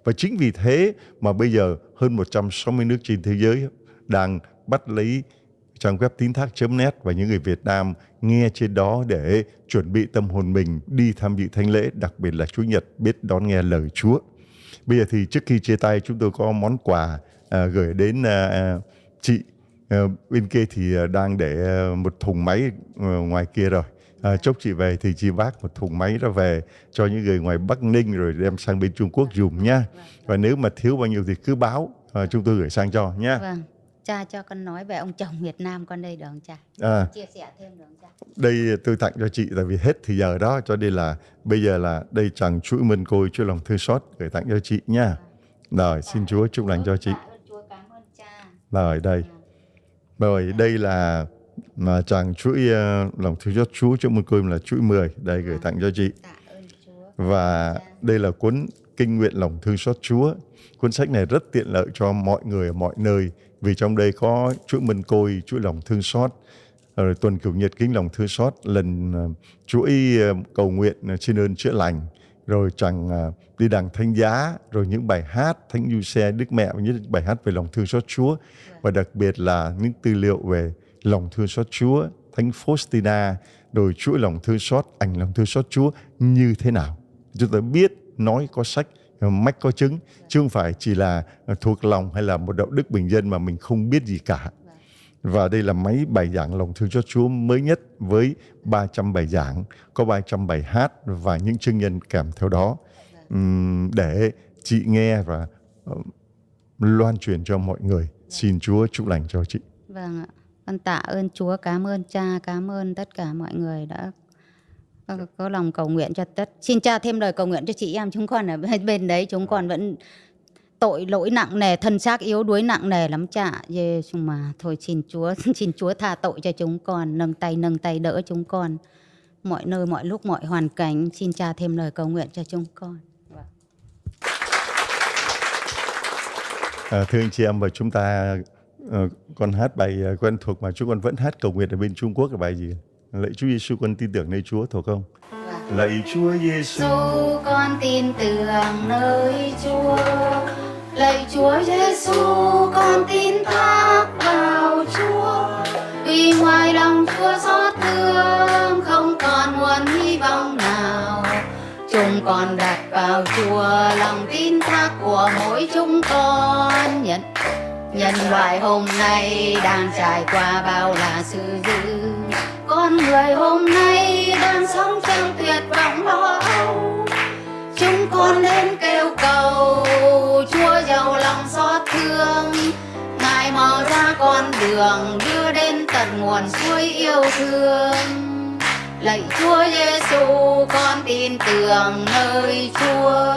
[SPEAKER 1] Và chính vì thế mà bây giờ hơn 160 nước trên thế giới đang bắt lấy trang web tín thác.net và những người Việt Nam nghe trên đó để chuẩn bị tâm hồn mình đi tham dự thánh lễ, đặc biệt là Chúa Nhật biết đón nghe lời Chúa. Bây giờ thì trước khi chia tay chúng tôi có món quà à, gửi đến à, à chị à, bên kia thì à, đang để à, một thùng máy ngoài kia rồi à, chốc chị về thì chị vác một thùng máy ra về cho những người ngoài Bắc Ninh rồi đem sang bên Trung Quốc dùng vâng. nha và nếu mà thiếu bao nhiêu thì cứ báo à, chúng tôi gửi sang cho nha vâng
[SPEAKER 3] cha cho con nói về ông chồng Việt Nam con đây được không cha? À, chia sẻ thêm được không cha?
[SPEAKER 1] Đây tôi tặng cho chị tại vì hết thì giờ đó cho nên là bây giờ là đây chẳng chuỗi mân côi chuỗi lòng thương xót gửi tặng cho chị nha. À. Vâng. Rồi xin dạ, Chúa chúc lành cho chị. Rồi đây. Dạ. Rồi đây là mà chàng chuỗi ờ, lòng thương xót Chúa trong một cơm là chuỗi 10 đây gửi vâng. tặng cho chị dạ, và dạ. đây là cuốn kinh nguyện lòng thương xót Chúa cuốn sách này rất tiện lợi cho mọi người ở mọi nơi vì trong đây có chuỗi mân côi chuỗi lòng thương xót rồi tuần cửu nhiệt kính lòng thương xót lần ờ, chuỗi ờ, cầu nguyện xin ơn chữa lành rồi chẳng đi đàng thánh giá rồi những bài hát thánh du xe đức mẹ và những bài hát về lòng thương xót chúa dạ. và đặc biệt là những tư liệu về lòng thương xót Chúa, Thánh Faustina, rồi chuỗi lòng thương xót, ảnh lòng thương xót Chúa như thế nào. Chúng ta biết nói có sách, mách có chứng, chứ không phải chỉ là thuộc lòng hay là một đạo đức bình dân mà mình không biết gì cả. Và đây là mấy bài giảng lòng thương xót Chúa mới nhất với 300 bài giảng, có 300 bài hát và những chương nhân kèm theo đó để chị nghe và loan truyền cho mọi người. Xin Chúa chúc lành cho chị.
[SPEAKER 3] Vâng ạ. Con tạ ơn Chúa, cảm ơn Cha, cảm ơn tất cả mọi người đã có, có lòng cầu nguyện cho tất. Xin Cha thêm lời cầu nguyện cho chị em chúng con ở bên đấy, chúng con vẫn tội lỗi nặng nề, thân xác yếu đuối nặng nề lắm cha. Dê chúng mà thôi xin Chúa, xin Chúa tha tội cho chúng con, nâng tay nâng tay đỡ chúng con. Mọi nơi, mọi lúc, mọi hoàn cảnh, xin cha thêm lời cầu nguyện cho chúng con.
[SPEAKER 2] Vâng.
[SPEAKER 1] À, thưa anh chị em và chúng ta Ờ, con hát bài ờ, quen thuộc mà chú con vẫn hát cầu nguyện ở bên Trung Quốc là bài gì? Lạy Chúa Giêsu con tin tưởng nơi Chúa thuộc không? Vâng. Lạy Chúa Giêsu
[SPEAKER 3] con tin tưởng nơi Chúa. Lạy Chúa Giêsu con tin thác vào Chúa. Vì ngoài lòng Chúa xót thương không còn nguồn hy vọng nào. Chúng con đặt vào Chúa lòng tin thác của mỗi chúng con nhận nhân loại hôm nay đang trải qua bao là sự dữ con người hôm nay đang sống trong tuyệt vọng lo
[SPEAKER 2] âu chúng con đến
[SPEAKER 3] kêu cầu chúa giàu lòng xót thương ngài mở ra con đường đưa đến tận nguồn suối yêu thương lạy chúa giêsu con tin tưởng nơi chúa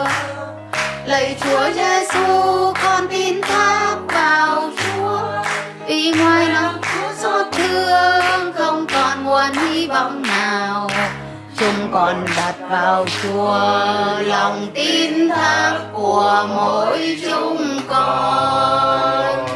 [SPEAKER 3] lạy Chúa Giêsu con tin thác vào Chúa vì ngoài lòng Chúa xót thương không còn nguồn hy vọng nào chúng con đặt vào Chúa lòng tin thác
[SPEAKER 2] của mỗi chúng con